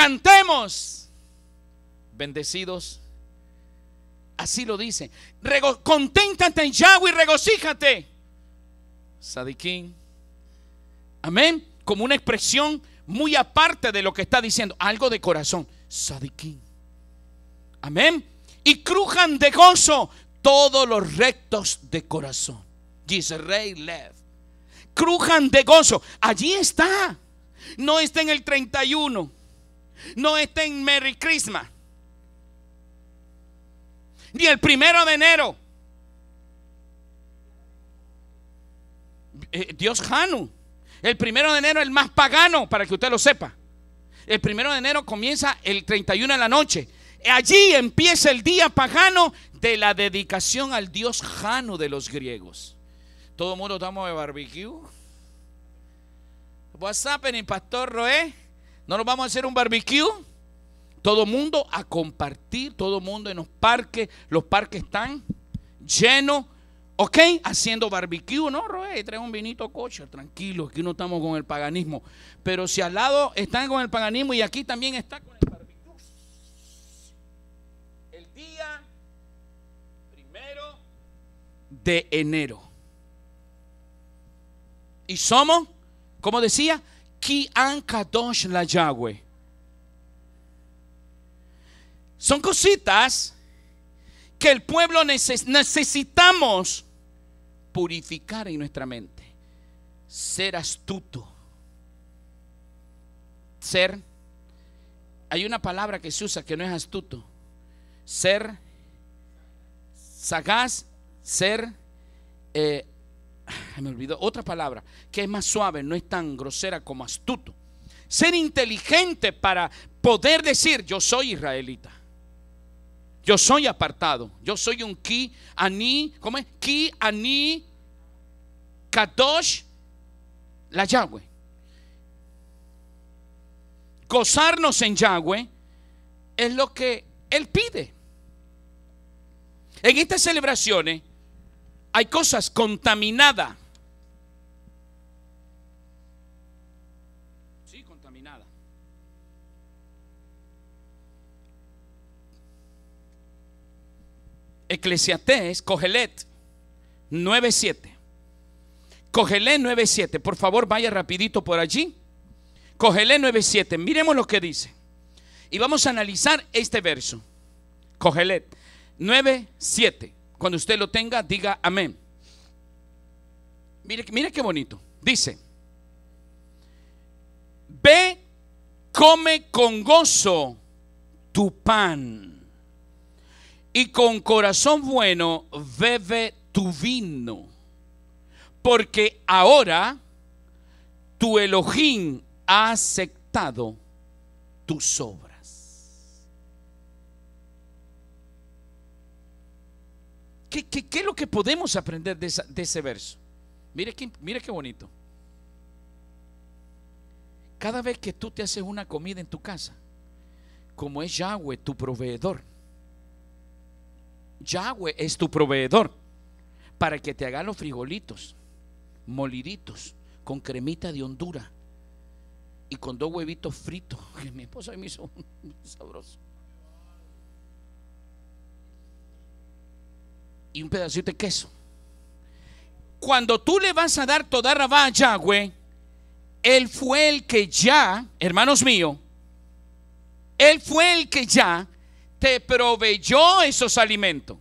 cantemos bendecidos. Así lo dice. conténtate en Yahweh regocíjate. Sadiquín. Amén. Como una expresión muy aparte de lo que está diciendo. Algo de corazón. Sadiquín. Amén. Y crujan de gozo todos los rectos de corazón. Dice Lev. Crujan de gozo. Allí está. No está en el 31 no está en Merry Christmas. Ni el primero de enero. Eh, dios Hanu. El primero de enero es el más pagano, para que usted lo sepa. El primero de enero comienza el 31 de la noche. Allí empieza el día pagano de la dedicación al dios Jano de los griegos. Todo el mundo estamos de barbecue. What's el Pastor Roé? ¿No nos vamos a hacer un barbecue? Todo mundo a compartir, todo mundo en los parques. Los parques están llenos, ¿ok? Haciendo barbecue, ¿no, Roe? Trae un vinito coche, tranquilo, aquí no estamos con el paganismo. Pero si al lado están con el paganismo y aquí también está con el barbecue. El día primero de enero. Y somos, como decía, la Son cositas que el pueblo necesitamos purificar en nuestra mente. Ser astuto. Ser. Hay una palabra que se usa que no es astuto. Ser sagaz, ser eh, Ah, me olvidó, otra palabra que es más suave, no es tan grosera como astuto. Ser inteligente para poder decir, yo soy israelita. Yo soy apartado. Yo soy un ki, ani, ¿cómo es? Ki, ani, kadosh, la Yahweh. Gozarnos en Yahweh es lo que Él pide. En estas celebraciones hay cosas contaminadas. Sí, contaminada. Eclesiastés, Cogelet 9.7. Cogelet 9.7. Por favor, vaya rapidito por allí. Cogelet 9.7. Miremos lo que dice. Y vamos a analizar este verso. Cogelet 9.7. Cuando usted lo tenga, diga amén. Mire, mire qué bonito. Dice, ve, come con gozo tu pan y con corazón bueno bebe tu vino, porque ahora tu elojín ha aceptado tu sobra ¿Qué, es lo que podemos aprender de, ese verso? Mire qué, mire qué bonito. Cada vez que tú te haces una comida en tu casa, como es Yahweh tu proveedor, Yahweh es tu proveedor para que te hagan los frijolitos moliditos con cremita de hondura y con dos huevitos fritos. Que mi esposa me hizo un sabroso. y un pedacito de queso. Cuando tú le vas a dar toda rabá a Yahweh, Él fue el que ya, hermanos míos, Él fue el que ya te proveyó esos alimentos.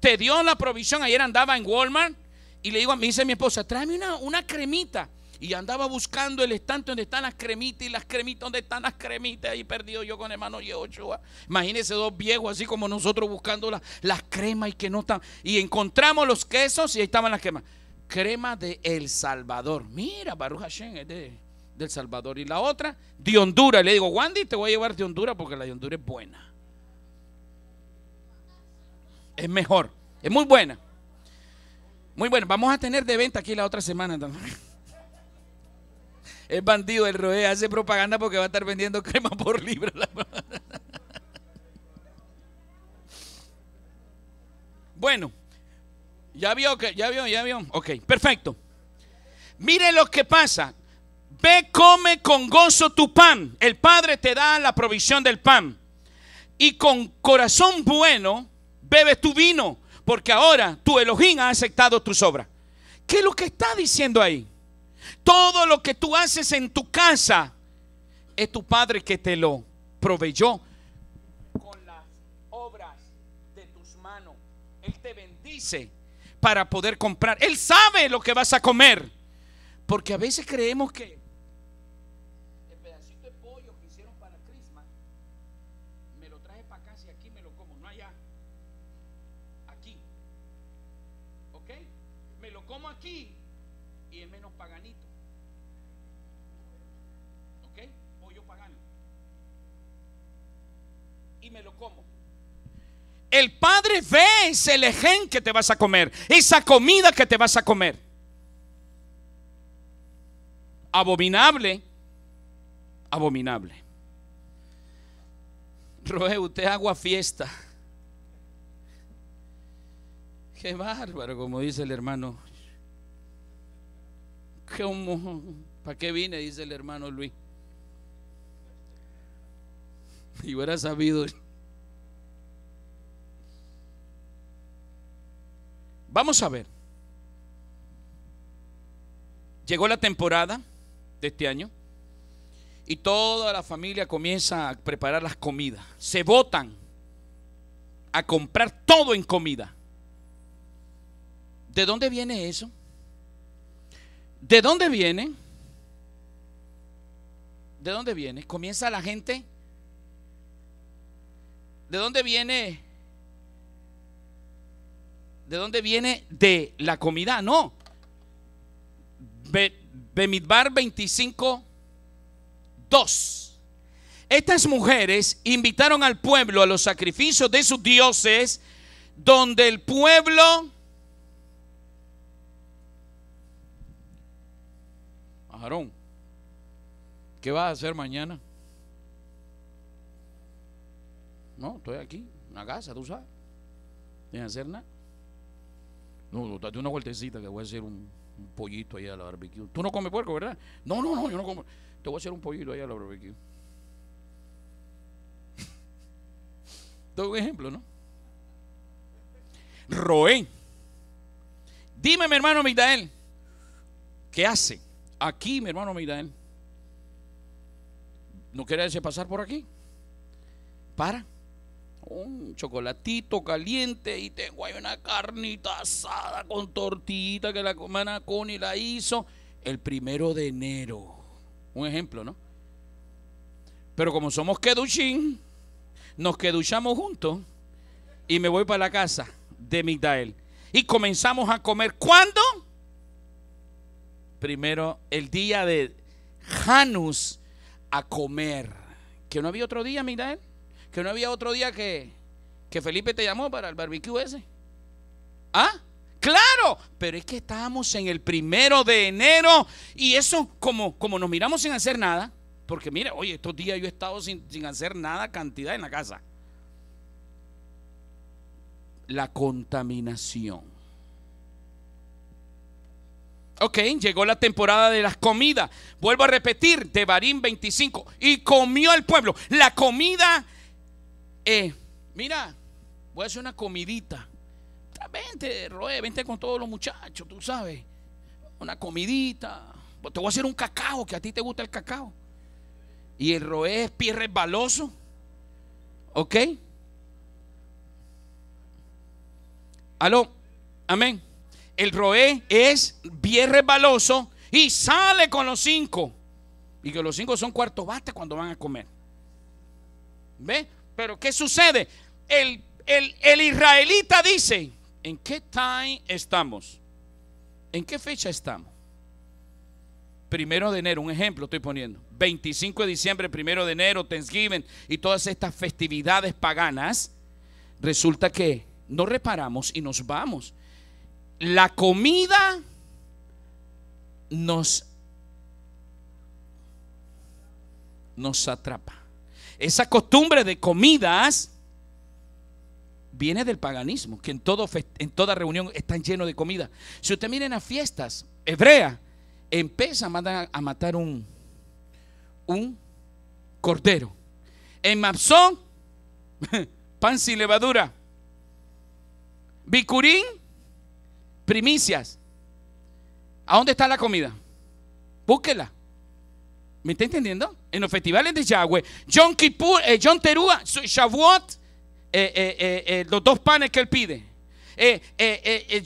Te dio la provisión. Ayer andaba en Walmart y le digo, a mi esposa, tráeme una, una cremita. Y andaba buscando el estante donde están las cremitas y las cremitas, donde están las cremitas. Ahí perdido yo con hermano Yehoshua. imagínese dos viejos así como nosotros buscando las cremas y que no están. Y encontramos los quesos y ahí estaban las cremas. Crema de El Salvador. Mira, Baruch Hashem es de, El Salvador. Y la otra, de Honduras. Le digo, Wandy, te voy a llevar de Honduras porque la de Honduras es buena. Es mejor. Es muy buena. Muy buena. Vamos a tener de venta aquí la otra semana también. El bandido, del roe hace propaganda porque va a estar vendiendo crema por libra. bueno, ya vio, ya vio, ya vio. Ok, perfecto. Mire lo que pasa. Ve, come con gozo tu pan. El Padre te da la provisión del pan. Y con corazón bueno, bebes tu vino, porque ahora tu Elohim ha aceptado tus obras. ¿Qué es lo que está diciendo ahí? Todo lo que tú haces en tu casa es tu Padre que te lo proveyó con las obras de tus manos. Él te bendice para poder comprar. Él sabe lo que vas a comer. Porque a veces creemos que El Padre ve ese lején que te vas a comer, esa comida que te vas a comer. Abominable, abominable. Roe, usted agua fiesta. Qué bárbaro, como dice el hermano. ¿Para qué vine? Dice el hermano Luis. Y hubiera sabido. Vamos a ver. Llegó la temporada de este año y toda la familia comienza a preparar las comidas. Se votan a comprar todo en comida. ¿De dónde viene eso? ¿De dónde viene? ¿De dónde viene? Comienza la gente. ¿De dónde viene ¿De dónde viene? De la comida, no. Bemidbar 25, 2. Estas mujeres invitaron al pueblo a los sacrificios de sus dioses, donde el pueblo... Aarón, ¿qué vas a hacer mañana? No, estoy aquí, en la casa, tú sabes, hacer nada. No, date una vueltecita que voy a hacer un, pollito allá a la barbecue. Tú no comes puerco, ¿verdad? No, no, no, yo no como. Te voy a hacer un pollito allá a la barbecue. Todo un ejemplo, ¿no? Roé. Dime, mi hermano Migdael, ¿qué hace? Aquí, mi hermano Migdael. ¿No quiere pasar por aquí? Para un chocolatito caliente y tengo ahí una carnita asada con tortita que la hermana Connie la hizo el primero de enero. Un ejemplo, ¿no? Pero como somos queduchín nos queduchamos juntos y me voy para la casa de Migdael. Y comenzamos a comer. ¿Cuándo? Primero, el día de Janus a comer. Que no había otro día, Migdael que no había otro día que, que Felipe te llamó para el barbecue ese. ¿Ah? Claro, pero es que estábamos en el primero de enero y eso como, como nos miramos sin hacer nada, porque mira, oye, estos días yo he estado sin, sin hacer nada cantidad en la casa. La contaminación. Ok, llegó la temporada de las comidas. Vuelvo a repetir, de Barín 25. Y comió el pueblo. La comida eh, mira, voy a hacer una comidita. Vente, Roé vente con todos los muchachos, tú sabes. Una comidita. Te voy a hacer un cacao, que a ti te gusta el cacao. Y el Roé es pie resbaloso. ¿Ok? Aló, amén. El Roé es bien resbaloso y sale con los cinco. Y que los cinco son cuarto bate cuando van a comer. ¿Ve? Pero ¿qué sucede? El, el, israelita dice, ¿en qué time estamos? ¿En qué fecha estamos? Primero de enero, un ejemplo estoy poniendo. 25 de diciembre, primero de enero, Thanksgiving y todas estas festividades paganas. Resulta que no reparamos y nos vamos. La comida nos nos atrapa. Esa costumbre de comidas viene del paganismo, que en, toda reunión están llenos de comida. Si usted miren a fiestas hebreas, empieza a matar un, un cordero. En Mapsón, pan sin levadura. Bicurín, primicias. ¿A dónde está la comida? Búsquela. ¿Me está entendiendo? En los festivales de Yahweh, John Kippur, John eh, Teruah, Shavuot, eh, eh, los dos panes que él pide.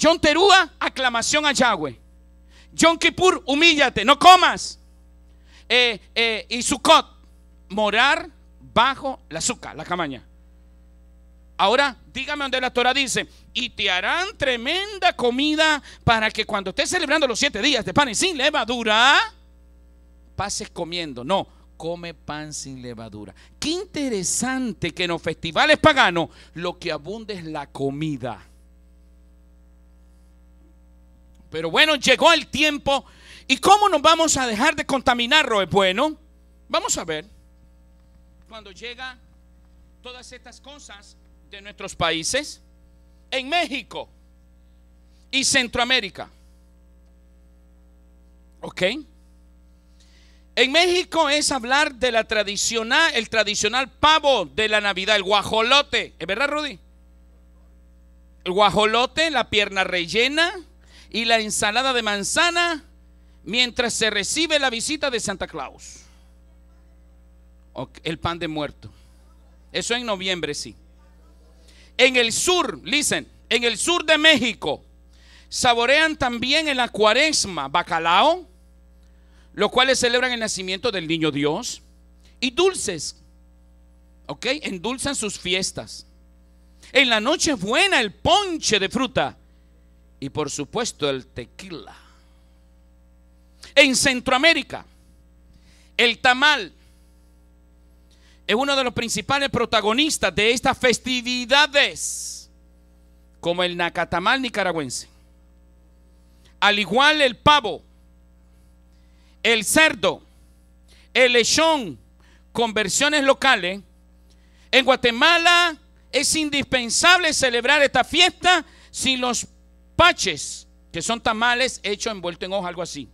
John Terúa, aclamación a Yahweh. John Kippur, humíllate, no comas. y Sukkot, morar bajo la azúcar, la camaña. Ahora, dígame donde la Torah dice, y te harán tremenda comida para que cuando estés celebrando los siete días de pan y sin levadura, pases comiendo. No, come pan sin levadura. Qué interesante que en los festivales paganos lo que abunda es la comida. Pero bueno, llegó el tiempo. ¿Y cómo nos vamos a dejar de contaminarlo es Bueno, vamos a ver. Cuando llega todas estas cosas de nuestros países, en México y Centroamérica. ¿Ok? En México es hablar de la tradicional, el tradicional pavo de la Navidad, el guajolote. ¿Es verdad, Rudy? El guajolote, la pierna rellena y la ensalada de manzana mientras se recibe la visita de Santa Claus. El pan de muerto. Eso en noviembre, sí. En el sur, dicen, en el sur de México, saborean también en la cuaresma bacalao, los cuales celebran el nacimiento del niño Dios, y dulces, ¿ok? Endulzan sus fiestas. En la noche buena el ponche de fruta y por supuesto el tequila. En Centroamérica, el tamal es uno de los principales protagonistas de estas festividades, como el nacatamal nicaragüense. Al igual el pavo, el cerdo, el lechón, con locales. En Guatemala es indispensable celebrar esta fiesta sin los paches, que son tamales hechos envueltos en hoja, algo así.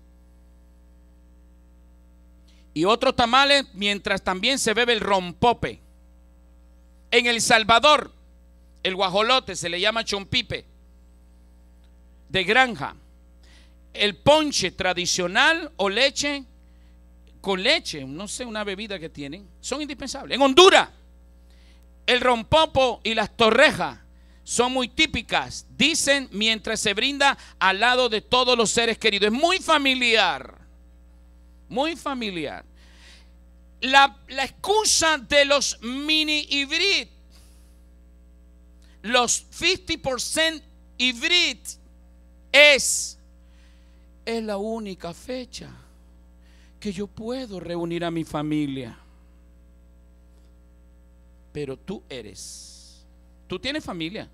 Y otros tamales mientras también se bebe el rompope. En El Salvador, el guajolote se le llama chompipe de granja el ponche tradicional o leche con leche, no sé, una bebida que tienen, son indispensables. En Honduras, el rompopo y las torrejas son muy típicas, dicen mientras se brinda al lado de todos los seres queridos. Es muy familiar, muy familiar. La, excusa de los mini híbridos los 50% híbridos es es la única fecha que yo puedo reunir a mi familia. Pero tú eres, tú tienes familia,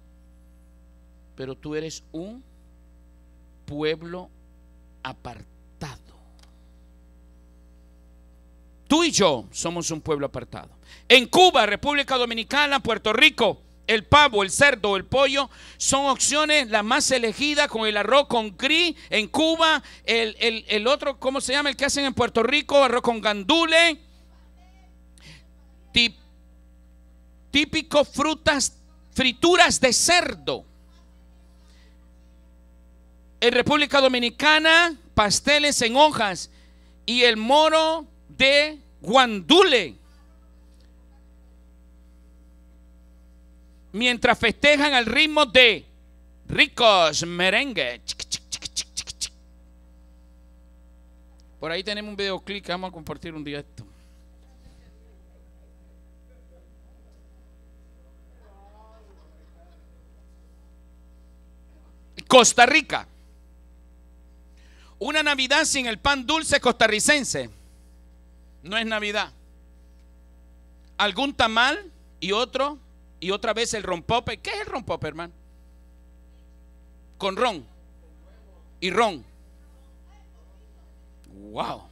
pero tú eres un pueblo apartado. Tú y yo somos un pueblo apartado. En Cuba, República Dominicana, Puerto Rico, el pavo, el cerdo, el pollo son opciones las más elegidas con el arroz con cri en Cuba. El, otro, ¿cómo se llama? El que hacen en Puerto Rico, arroz con gandule. típico frutas, frituras de cerdo. En República Dominicana, pasteles en hojas y el moro de guandule. mientras festejan al ritmo de ricos merengue. Por ahí tenemos un videoclip vamos a compartir un día esto. Costa Rica. Una Navidad sin el pan dulce costarricense. No es Navidad. Algún tamal y otro y otra vez el rompope. ¿Qué es el rompope, hermano? Con ron y ron. Wow.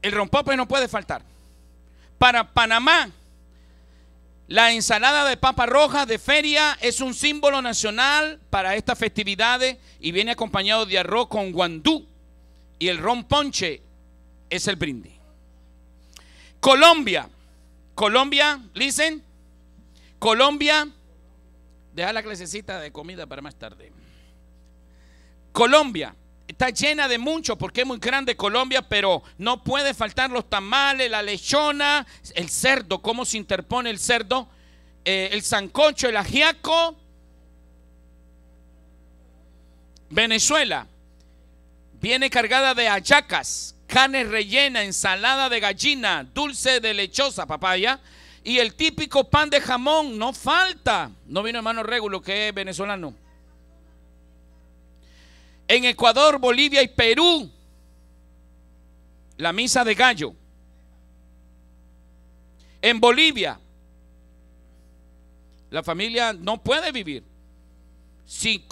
El rompope no puede faltar. Para Panamá, la ensalada de papa roja de feria es un símbolo nacional para estas festividades y viene acompañado de arroz con guandú y el ron ponche es el brindis. Colombia, Colombia, listen. Colombia, deja la clasecita de comida para más tarde. Colombia está llena de mucho porque es muy grande Colombia, pero no puede faltar los tamales, la lechona, el cerdo, cómo se interpone el cerdo, eh, el sancocho, el ajiaco. Venezuela viene cargada de ayacas, carne rellena, ensalada de gallina, dulce de lechosa, papaya, y el típico pan de jamón, no falta. No vino hermano Regulo, que es venezolano. En Ecuador, Bolivia y Perú, la misa de gallo. En Bolivia, la familia no puede vivir si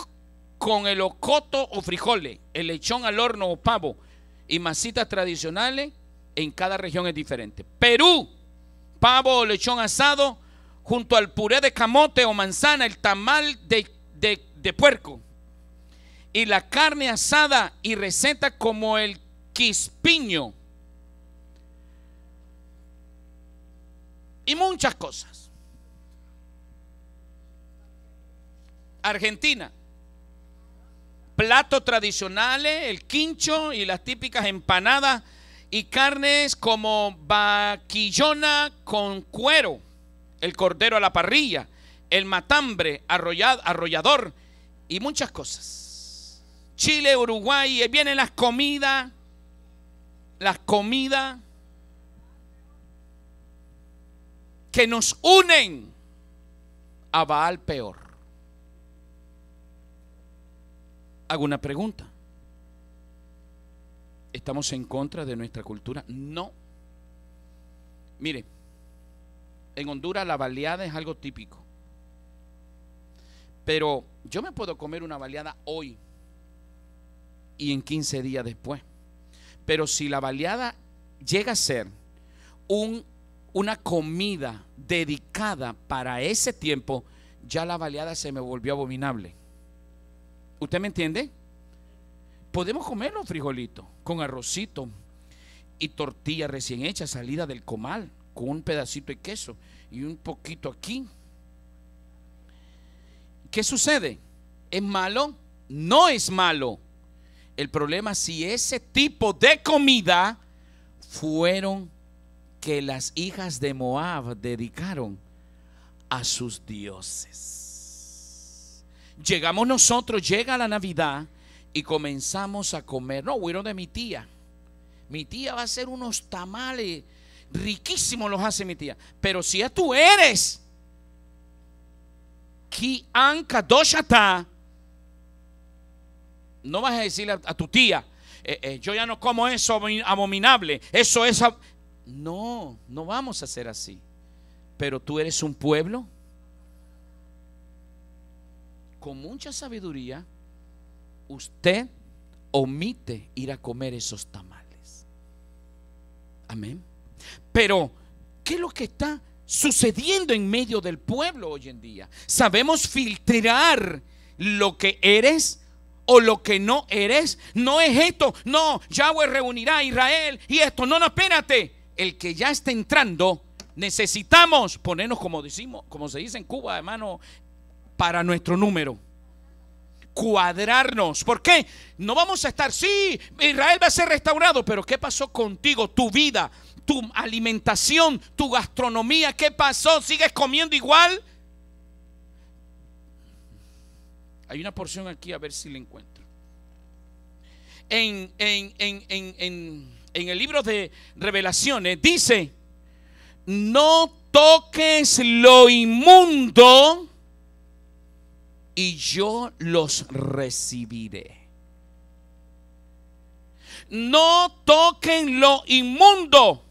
con el ocoto o frijoles, el lechón al horno o pavo, y masitas tradicionales, en cada región es diferente. Perú, pavo o lechón asado, junto al puré de camote o manzana, el tamal de, de puerco. Y la carne asada y receta como el quispiño. Y muchas cosas. Argentina platos tradicionales, el quincho y las típicas empanadas y carnes como vaquillona con cuero, el cordero a la parrilla, el matambre arrollador y muchas cosas. Chile, Uruguay, eh, vienen las comidas, las comidas que nos unen a Baal peor. hago una pregunta. ¿Estamos en contra de nuestra cultura? No. Mire, en Honduras la baleada es algo típico. Pero yo me puedo comer una baleada hoy y en 15 días después. Pero si la baleada llega a ser un, una comida dedicada para ese tiempo, ya la baleada se me volvió abominable. ¿Usted me entiende? Podemos comerlo frijolito con arrocito y tortilla recién hecha, salida del comal, con un pedacito de queso y un poquito aquí. ¿Qué sucede? ¿Es malo? No es malo. El problema es si ese tipo de comida fueron que las hijas de Moab dedicaron a sus dioses. Llegamos nosotros, llega la Navidad y comenzamos a comer. No, bueno de mi tía. Mi tía va a hacer unos tamales. Riquísimos los hace mi tía. Pero si ya tú eres. Ki doshata, No vas a decirle a, tu tía. Eh, eh, yo ya no como eso abominable. Eso es. no, no vamos a hacer así. Pero tú eres un pueblo con mucha sabiduría, usted omite ir a comer esos tamales. Amén. Pero, ¿qué es lo que está sucediendo en medio del pueblo hoy en día? Sabemos filtrar lo que eres o lo que no eres. No es esto, no, Yahweh reunirá a Israel y esto. No, no, espérate. El que ya está entrando necesitamos ponernos como decimos, como se dice en Cuba, hermano, para nuestro número. Cuadrarnos. ¿Por qué? No vamos a estar, sí, Israel va a ser restaurado, pero ¿qué pasó contigo? Tu vida, tu alimentación, tu gastronomía, ¿qué pasó? ¿Sigues comiendo igual? Hay una porción aquí, a ver si la encuentro. En, en el libro de revelaciones dice, no toques lo inmundo y yo los recibiré. No toquen lo inmundo.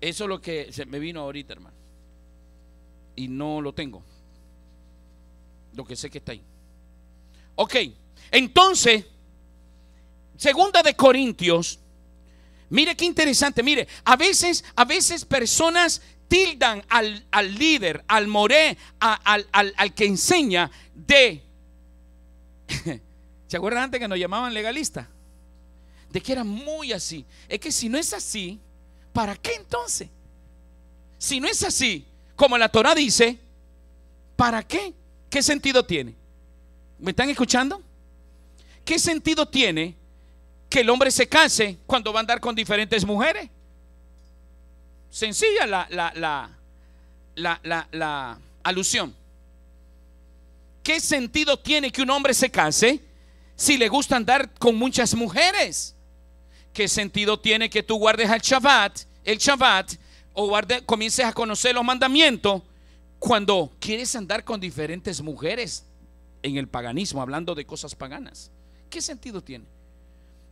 Eso es lo que se me vino ahorita, hermano. Y no lo tengo. Lo que sé que está ahí. Ok, entonces, segunda de Corintios Mire qué interesante, mire, a veces, a veces personas tildan al, al líder, al moré, al, que enseña de... ¿Se acuerdan antes que nos llamaban legalista? De que era muy así. Es que si no es así, ¿para qué entonces? Si no es así, como la Torah dice, ¿para qué? ¿Qué sentido tiene? ¿Me están escuchando? ¿Qué sentido tiene que el hombre se case cuando va a andar con diferentes mujeres? Sencilla la, alusión. ¿Qué sentido tiene que un hombre se case si le gusta andar con muchas mujeres? ¿Qué sentido tiene que tú guardes el Shabbat, el Shabbat, o comiences a conocer los mandamientos cuando quieres andar con diferentes mujeres en el paganismo, hablando de cosas paganas? ¿Qué sentido tiene?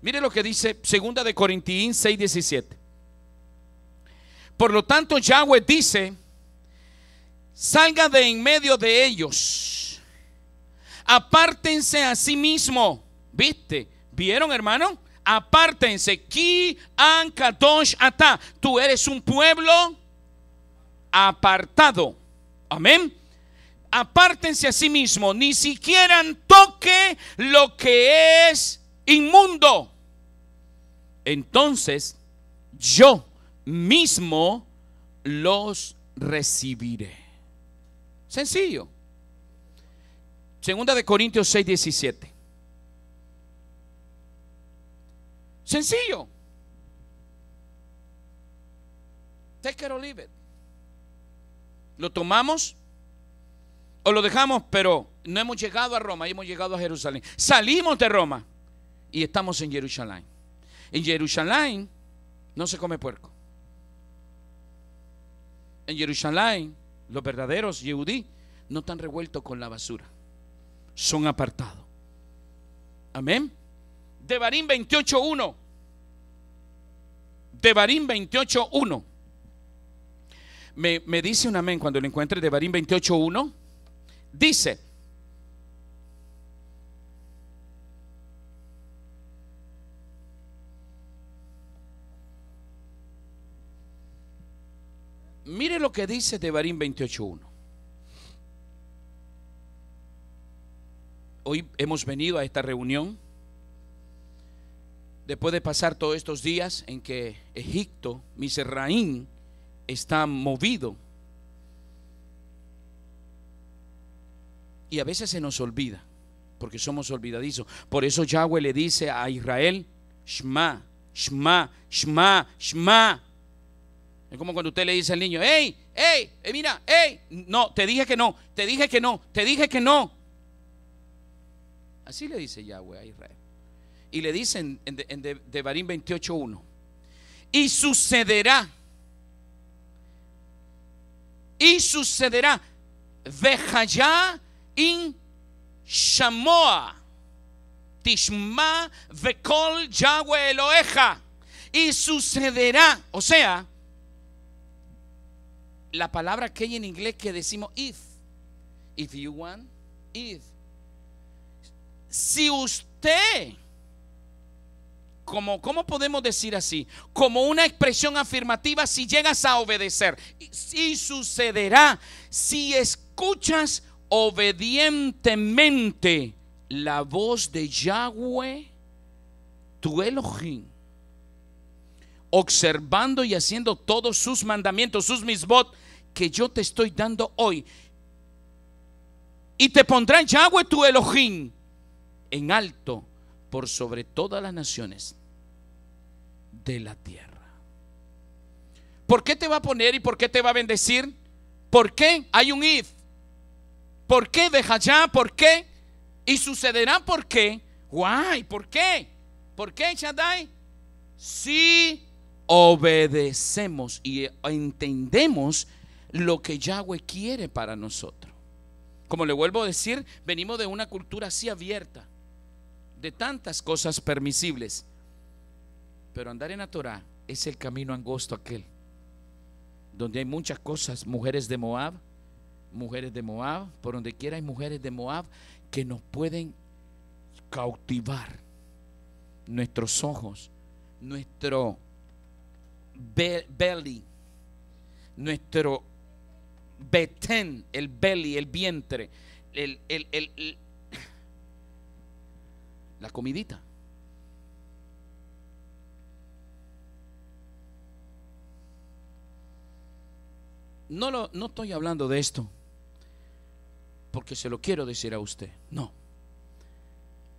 Mire lo que dice segunda de Corintios 6, por lo tanto, Yahweh dice, salga de en medio de ellos, apártense a sí mismo. ¿Viste? ¿Vieron, hermano? Apártense. Ki an ata. Tú eres un pueblo apartado. Amén. Apártense a sí mismo. Ni siquiera toque lo que es inmundo. Entonces, yo mismo los recibiré. Sencillo. Segunda de Corintios 6, 17. Sencillo. Take it or leave it. Lo tomamos o lo dejamos, pero no hemos llegado a Roma, hemos llegado a Jerusalén. Salimos de Roma y estamos en Jerusalén. En Jerusalén no se come puerco en Jerusalén, los verdaderos Yehudí, no están revueltos con la basura. Son apartados. Amén. de Devarim 28.1. barín 28.1. Me, me dice un amén cuando lo encuentre. De Devarim 28.1. Dice. Mire lo que dice Tebarín 28.1. Hoy hemos venido a esta reunión después de pasar todos estos días en que Egipto, Miserraín, está movido. Y a veces se nos olvida, porque somos olvidadizos. Por eso Yahweh le dice a Israel, Shma, Shma, Shma, Shma. Es como cuando usted le dice al niño, hey, hey, eh, mira, hey. No, te dije que no, te dije que no, te dije que no. Así le dice Yahweh a Israel. Y le dice en, en, Devarim 28.1. Y sucederá. Y sucederá. Vejayá in Shamoa. Tishma vekol Yahweh Eloeja. Y sucederá. O sea, la palabra que hay en inglés que decimos if. If you want, if. Si usted, como, ¿cómo podemos decir así? Como una expresión afirmativa, si llegas a obedecer, si sucederá, si escuchas obedientemente la voz de Yahweh, tu Elohim, observando y haciendo todos sus mandamientos, sus misbot, que yo te estoy dando hoy. Y te pondrá Yahweh tu Elohim en alto por sobre todas las naciones de la tierra. ¿Por qué te va a poner y por qué te va a bendecir? ¿Por qué hay un if? ¿Por qué deja ya? ¿Por qué? Y sucederá por qué. Guay, ¿por qué? ¿Por qué, Shaddai? Si obedecemos y entendemos lo que Yahweh quiere para nosotros. Como le vuelvo a decir, venimos de una cultura así abierta, de tantas cosas permisibles. Pero andar en la Torah es el camino angosto aquel, donde hay muchas cosas, mujeres de Moab, mujeres de Moab, por donde quiera hay mujeres de Moab que nos pueden cautivar nuestros ojos, nuestro belly, nuestro Betén, el belly, el vientre, el, el, el, la comidita. No, lo, no estoy hablando de esto porque se lo quiero decir a usted. No.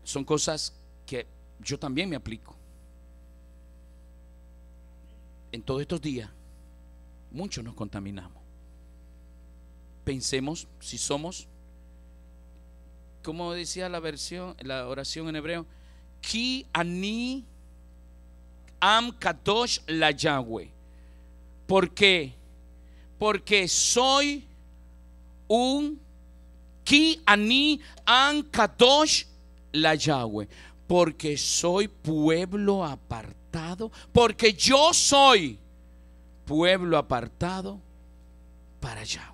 Son cosas que yo también me aplico. En todos estos días, muchos nos contaminamos. Pensemos si somos, como decía la versión, la oración en hebreo, Ki ani am kadosh la Yahweh. ¿Por qué? Porque soy un Ki ani am kadosh la Yahweh. Porque soy pueblo apartado. Porque yo soy pueblo apartado para Yahweh.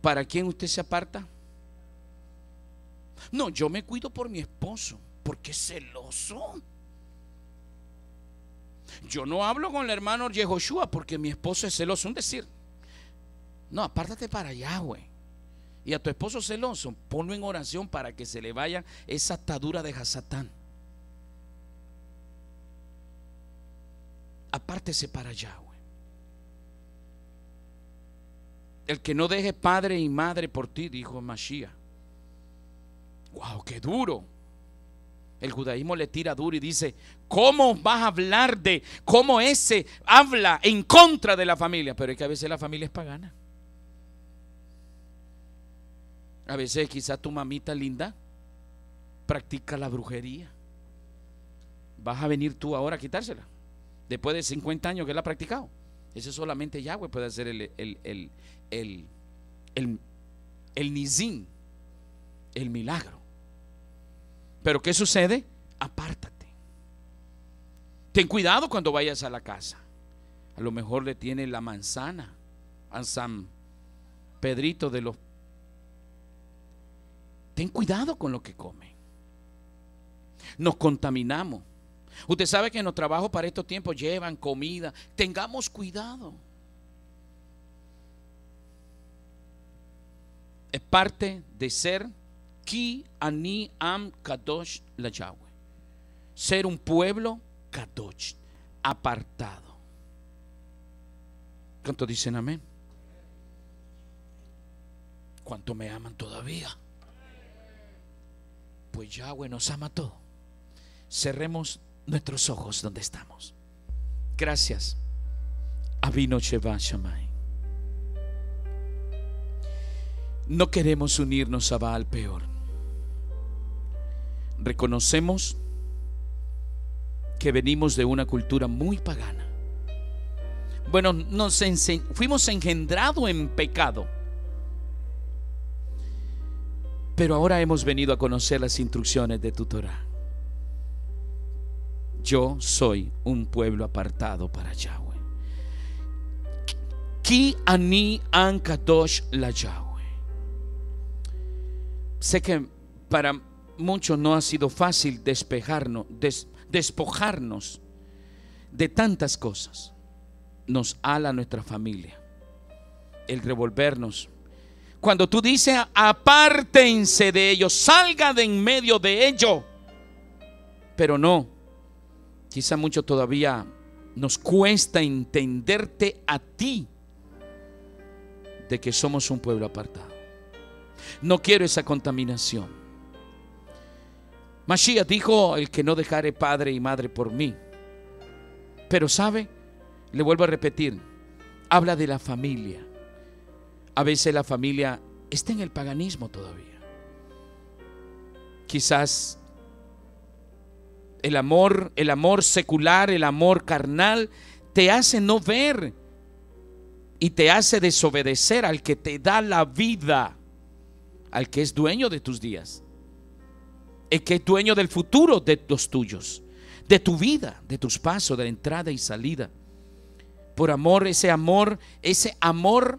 ¿para quién usted se aparta? No, yo me cuido por mi esposo, porque es celoso. Yo no hablo con el hermano Yehoshua porque mi esposo es celoso. Un decir, no, apártate para Yahweh Y a tu esposo celoso, ponlo en oración para que se le vaya esa atadura de Hasatán. Apártese para Yahweh El que no deje padre y madre por ti, dijo Mashiach. ¡Wow, qué duro! El judaísmo le tira duro y dice, ¿cómo vas a hablar de cómo ese habla en contra de la familia? Pero es que a veces la familia es pagana. A veces quizás tu mamita linda practica la brujería. Vas a venir tú ahora a quitársela. Después de 50 años que la ha practicado. Ese solamente Yahweh puede hacer el, el, el, el nizín, el milagro. Pero ¿qué sucede? Apártate. Ten cuidado cuando vayas a la casa. A lo mejor le tiene la manzana a San Pedrito de los... Ten cuidado con lo que come. Nos contaminamos. Usted sabe que en los trabajos para estos tiempos llevan comida. Tengamos cuidado. es parte de ser Ki Ani Am Kadosh La Yahweh. Ser un pueblo Kadosh, apartado. ¿Cuánto dicen amén? ¿Cuánto me aman todavía? Pues Yahweh nos ama todo. Cerremos nuestros ojos donde estamos. Gracias. Abino Shamay. No queremos unirnos a Baal peor. Reconocemos que venimos de una cultura muy pagana. Bueno, nos fuimos engendrado en pecado. Pero ahora hemos venido a conocer las instrucciones de tu Torah. Yo soy un pueblo apartado para Yahweh. Ki ani an kadosh la Yahweh sé que para muchos no ha sido fácil despejarnos, despojarnos de tantas cosas. Nos ala nuestra familia, el revolvernos. Cuando tú dices, apártense de ellos, salga de en medio de ellos. Pero no, quizá mucho todavía nos cuesta entenderte a ti de que somos un pueblo apartado. No quiero esa contaminación. Mashiach dijo, el que no dejare padre y madre por mí. Pero sabe, le vuelvo a repetir, habla de la familia. A veces la familia está en el paganismo todavía. Quizás el amor, el amor secular, el amor carnal, te hace no ver y te hace desobedecer al que te da la vida al que es dueño de tus días, el que es dueño del futuro de los tuyos, de tu vida, de tus pasos, de la entrada y salida. Por amor, ese amor, ese amor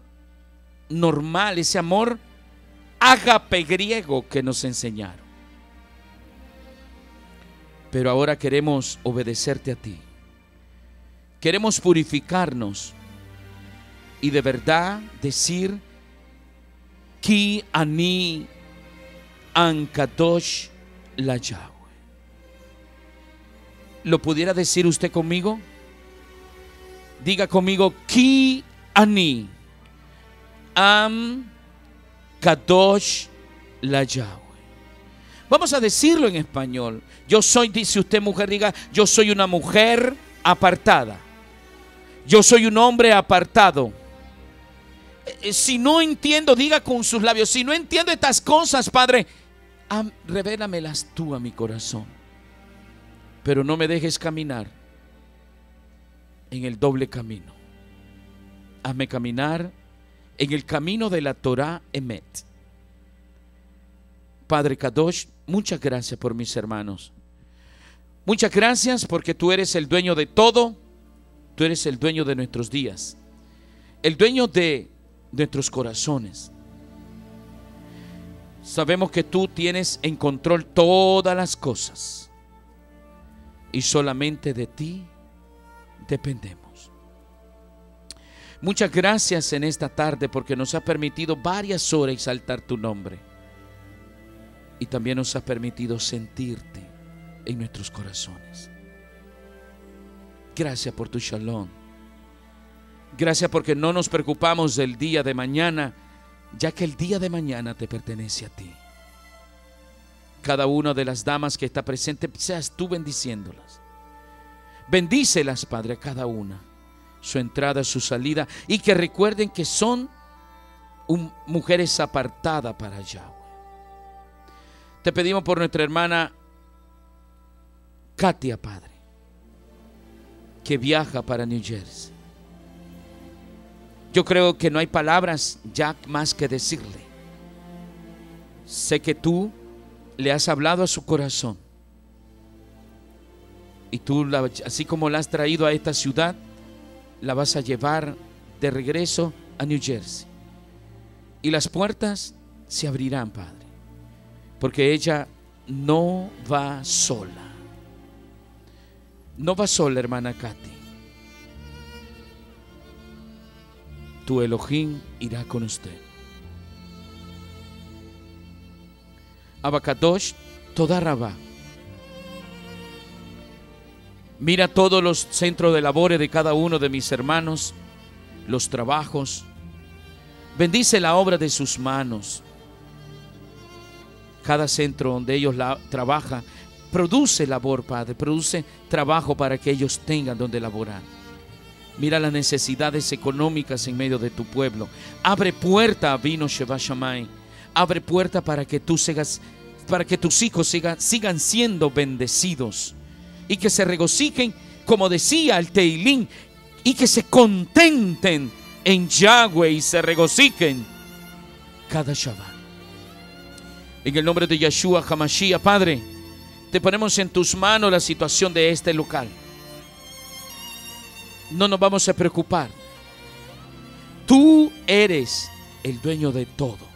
normal, ese amor ágape griego que nos enseñaron. Pero ahora queremos obedecerte a ti. Queremos purificarnos y de verdad decir, Ki Ani la Yahweh. ¿Lo pudiera decir usted conmigo? Diga conmigo, Ki Ani Am Kadosh la Yahweh. Vamos a decirlo en español. Yo soy, dice usted mujer, diga, yo soy una mujer apartada. Yo soy un hombre apartado. Eh, si no entiendo, diga con sus labios, si no entiendo estas cosas, Padre, revélamelas tú a mi corazón. Pero no me dejes caminar en el doble camino. Hazme caminar en el camino de la Torah Emet. Padre Kadosh, muchas gracias por mis hermanos. Muchas gracias porque tú eres el dueño de todo. Tú eres el dueño de nuestros días. El dueño de nuestros corazones. Sabemos que tú tienes en control todas las cosas y solamente de ti dependemos. Muchas gracias en esta tarde porque nos ha permitido varias horas exaltar tu nombre y también nos ha permitido sentirte en nuestros corazones. Gracias por tu shalom Gracias porque no nos preocupamos del día de mañana, ya que el día de mañana te pertenece a ti. Cada una de las damas que está presente, seas tú bendiciéndolas. Bendícelas, Padre, a cada una, su entrada, su salida, y que recuerden que son mujeres apartadas para Yahweh. Te pedimos por nuestra hermana Katia, Padre, que viaja para New Jersey yo creo que no hay palabras ya más que decirle. Sé que tú le has hablado a su corazón. Y tú, así como la has traído a esta ciudad, la vas a llevar de regreso a New Jersey. Y las puertas se abrirán, Padre, porque ella no va sola. No va sola, hermana Katy. tu Elohim irá con usted. Abacadosh, toda Mira todos los centros de labores de cada uno de mis hermanos, los trabajos. Bendice la obra de sus manos. Cada centro donde ellos la, trabajan, produce labor, Padre, produce trabajo para que ellos tengan donde laborar. Mira las necesidades económicas en medio de tu pueblo. Abre puerta, vino Sheba Abre puerta para que tú para que tus hijos sigan siendo bendecidos y que se regocijen, como decía el Teilín, y que se contenten en Yahweh y se regocijen cada Shabbat. En el nombre de Yeshua Hamashiach, Padre, te ponemos en tus manos la situación de este local no nos vamos a preocupar. Tú eres el dueño de todo.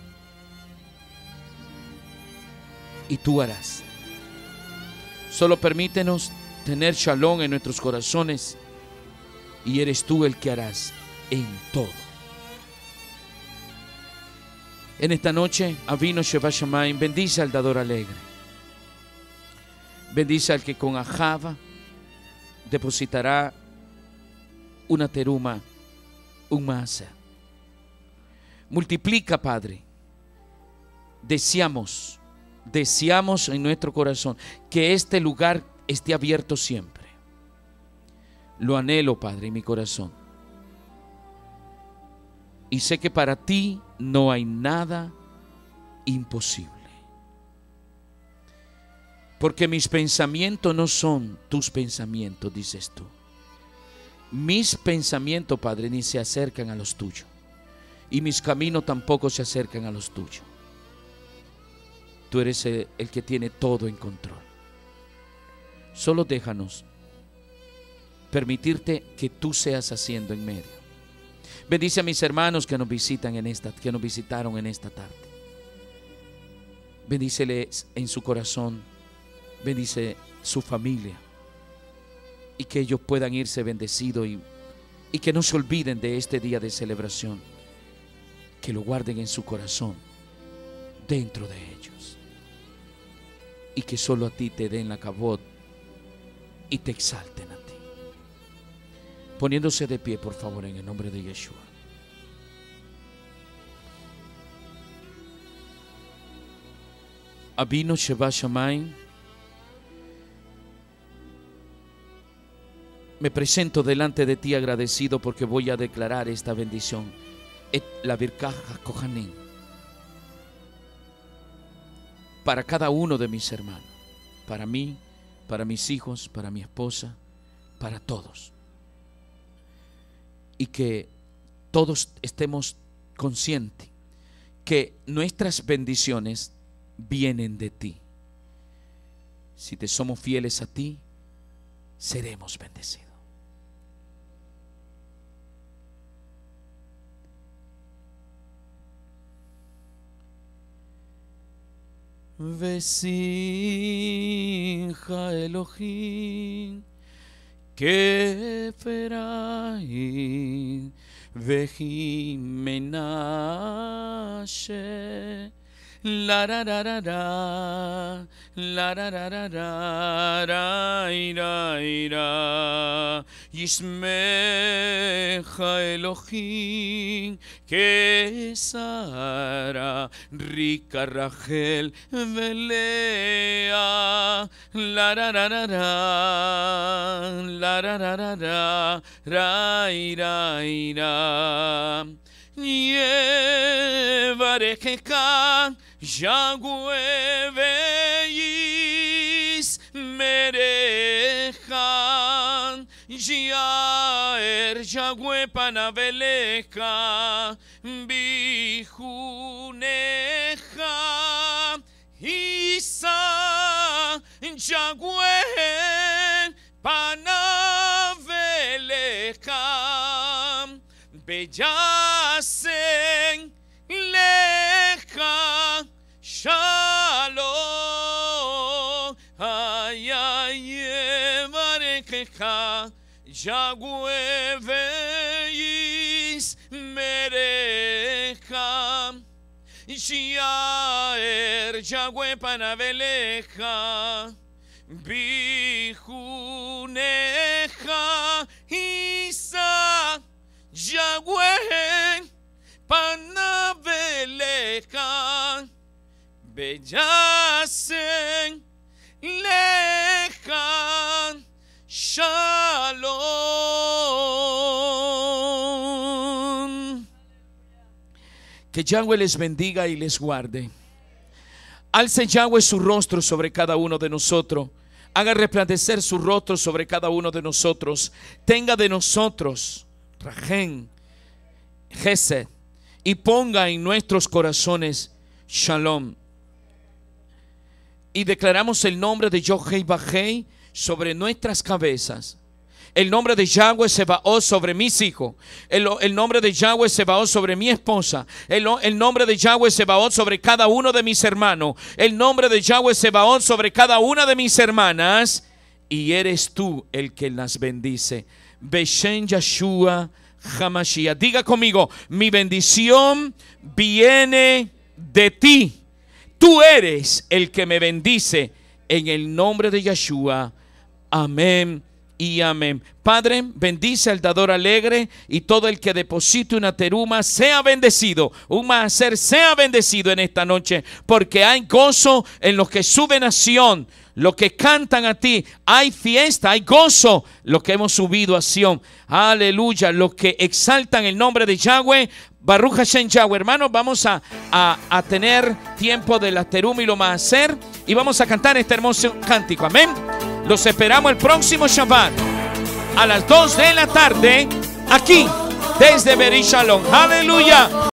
Y tú harás. Solo permítenos tener shalom en nuestros corazones y eres tú el que harás en todo. En esta noche, Avino Sheba bendice al dador alegre. Bendice al que con ajava depositará una teruma, un masa. Multiplica, Padre. Deseamos, deseamos en nuestro corazón que este lugar esté abierto siempre. Lo anhelo, Padre, en mi corazón. Y sé que para ti no hay nada imposible. Porque mis pensamientos no son tus pensamientos, dices tú mis pensamientos, Padre, ni se acercan a los tuyos. Y mis caminos tampoco se acercan a los tuyos. Tú eres el, que tiene todo en control. Solo déjanos permitirte que tú seas haciendo en medio. Bendice a mis hermanos que nos visitan en esta, que nos visitaron en esta tarde. Bendíceles en su corazón. Bendice su familia y que ellos puedan irse bendecidos y, que no se olviden de este día de celebración, que lo guarden en su corazón, dentro de ellos, y que solo a ti te den la cabot y te exalten a ti. Poniéndose de pie, por favor, en el nombre de Yeshua. Abino Sheba Me presento delante de ti agradecido porque voy a declarar esta bendición. la Virkaja Kohanim. Para cada uno de mis hermanos. Para mí, para mis hijos, para mi esposa, para todos. Y que todos estemos conscientes que nuestras bendiciones vienen de ti. Si te somos fieles a ti, seremos bendecidos. Vesinja Elohim, Keferaim, Vejimenashe. la ra ra ra ra la ra ra ra ra ira ira Yismecha Elohim que Sara rica Rachel velea la ra ra ra ra la ra ra ra ra ira ira Yahweh veis merejan, Yaer Yahweh panaveleja, bijuneja, Isa Yahweh panaveleja, bellasen, Chalo aya yemarekha jagwe veis merekha ishia er jagwe panavelekha bihunekha isa jagwe panavelekha Bellasen lejan shalom. Que Yahweh les bendiga y les guarde. Alce Yahweh su rostro sobre cada uno de nosotros. Haga resplandecer su rostro sobre cada uno de nosotros. Tenga de nosotros, Rajen, jese y ponga en nuestros corazones Shalom y declaramos el nombre de Yohei Bajei sobre nuestras cabezas. El nombre de Yahweh se Sebaot oh, sobre mis hijos. El, nombre de Yahweh se Sebaot oh, sobre mi esposa. El, nombre de Yahweh se Sebaot oh, sobre cada uno de mis hermanos. El nombre de Yahweh se Sebaot sobre cada una de mis hermanas. Y eres tú el que las bendice. Beshen Yahshua Hamashiach. Diga conmigo, mi bendición viene de ti. Tú eres el que me bendice en el nombre de Yeshua. Amén y amén. Padre, bendice al dador alegre y todo el que deposite una teruma sea bendecido, un ser sea bendecido en esta noche, porque hay gozo en los que sube nación lo que cantan a ti, hay fiesta, hay gozo, lo que hemos subido a Sion aleluya, lo que exaltan el nombre de Yahweh, Baruch Hashem Yahweh, hermanos, vamos a, tener tiempo de la terum y lo más hacer y vamos a cantar este hermoso cántico, amén. Los esperamos el próximo Shabbat a las 2 de la tarde aquí desde Berishalom, aleluya.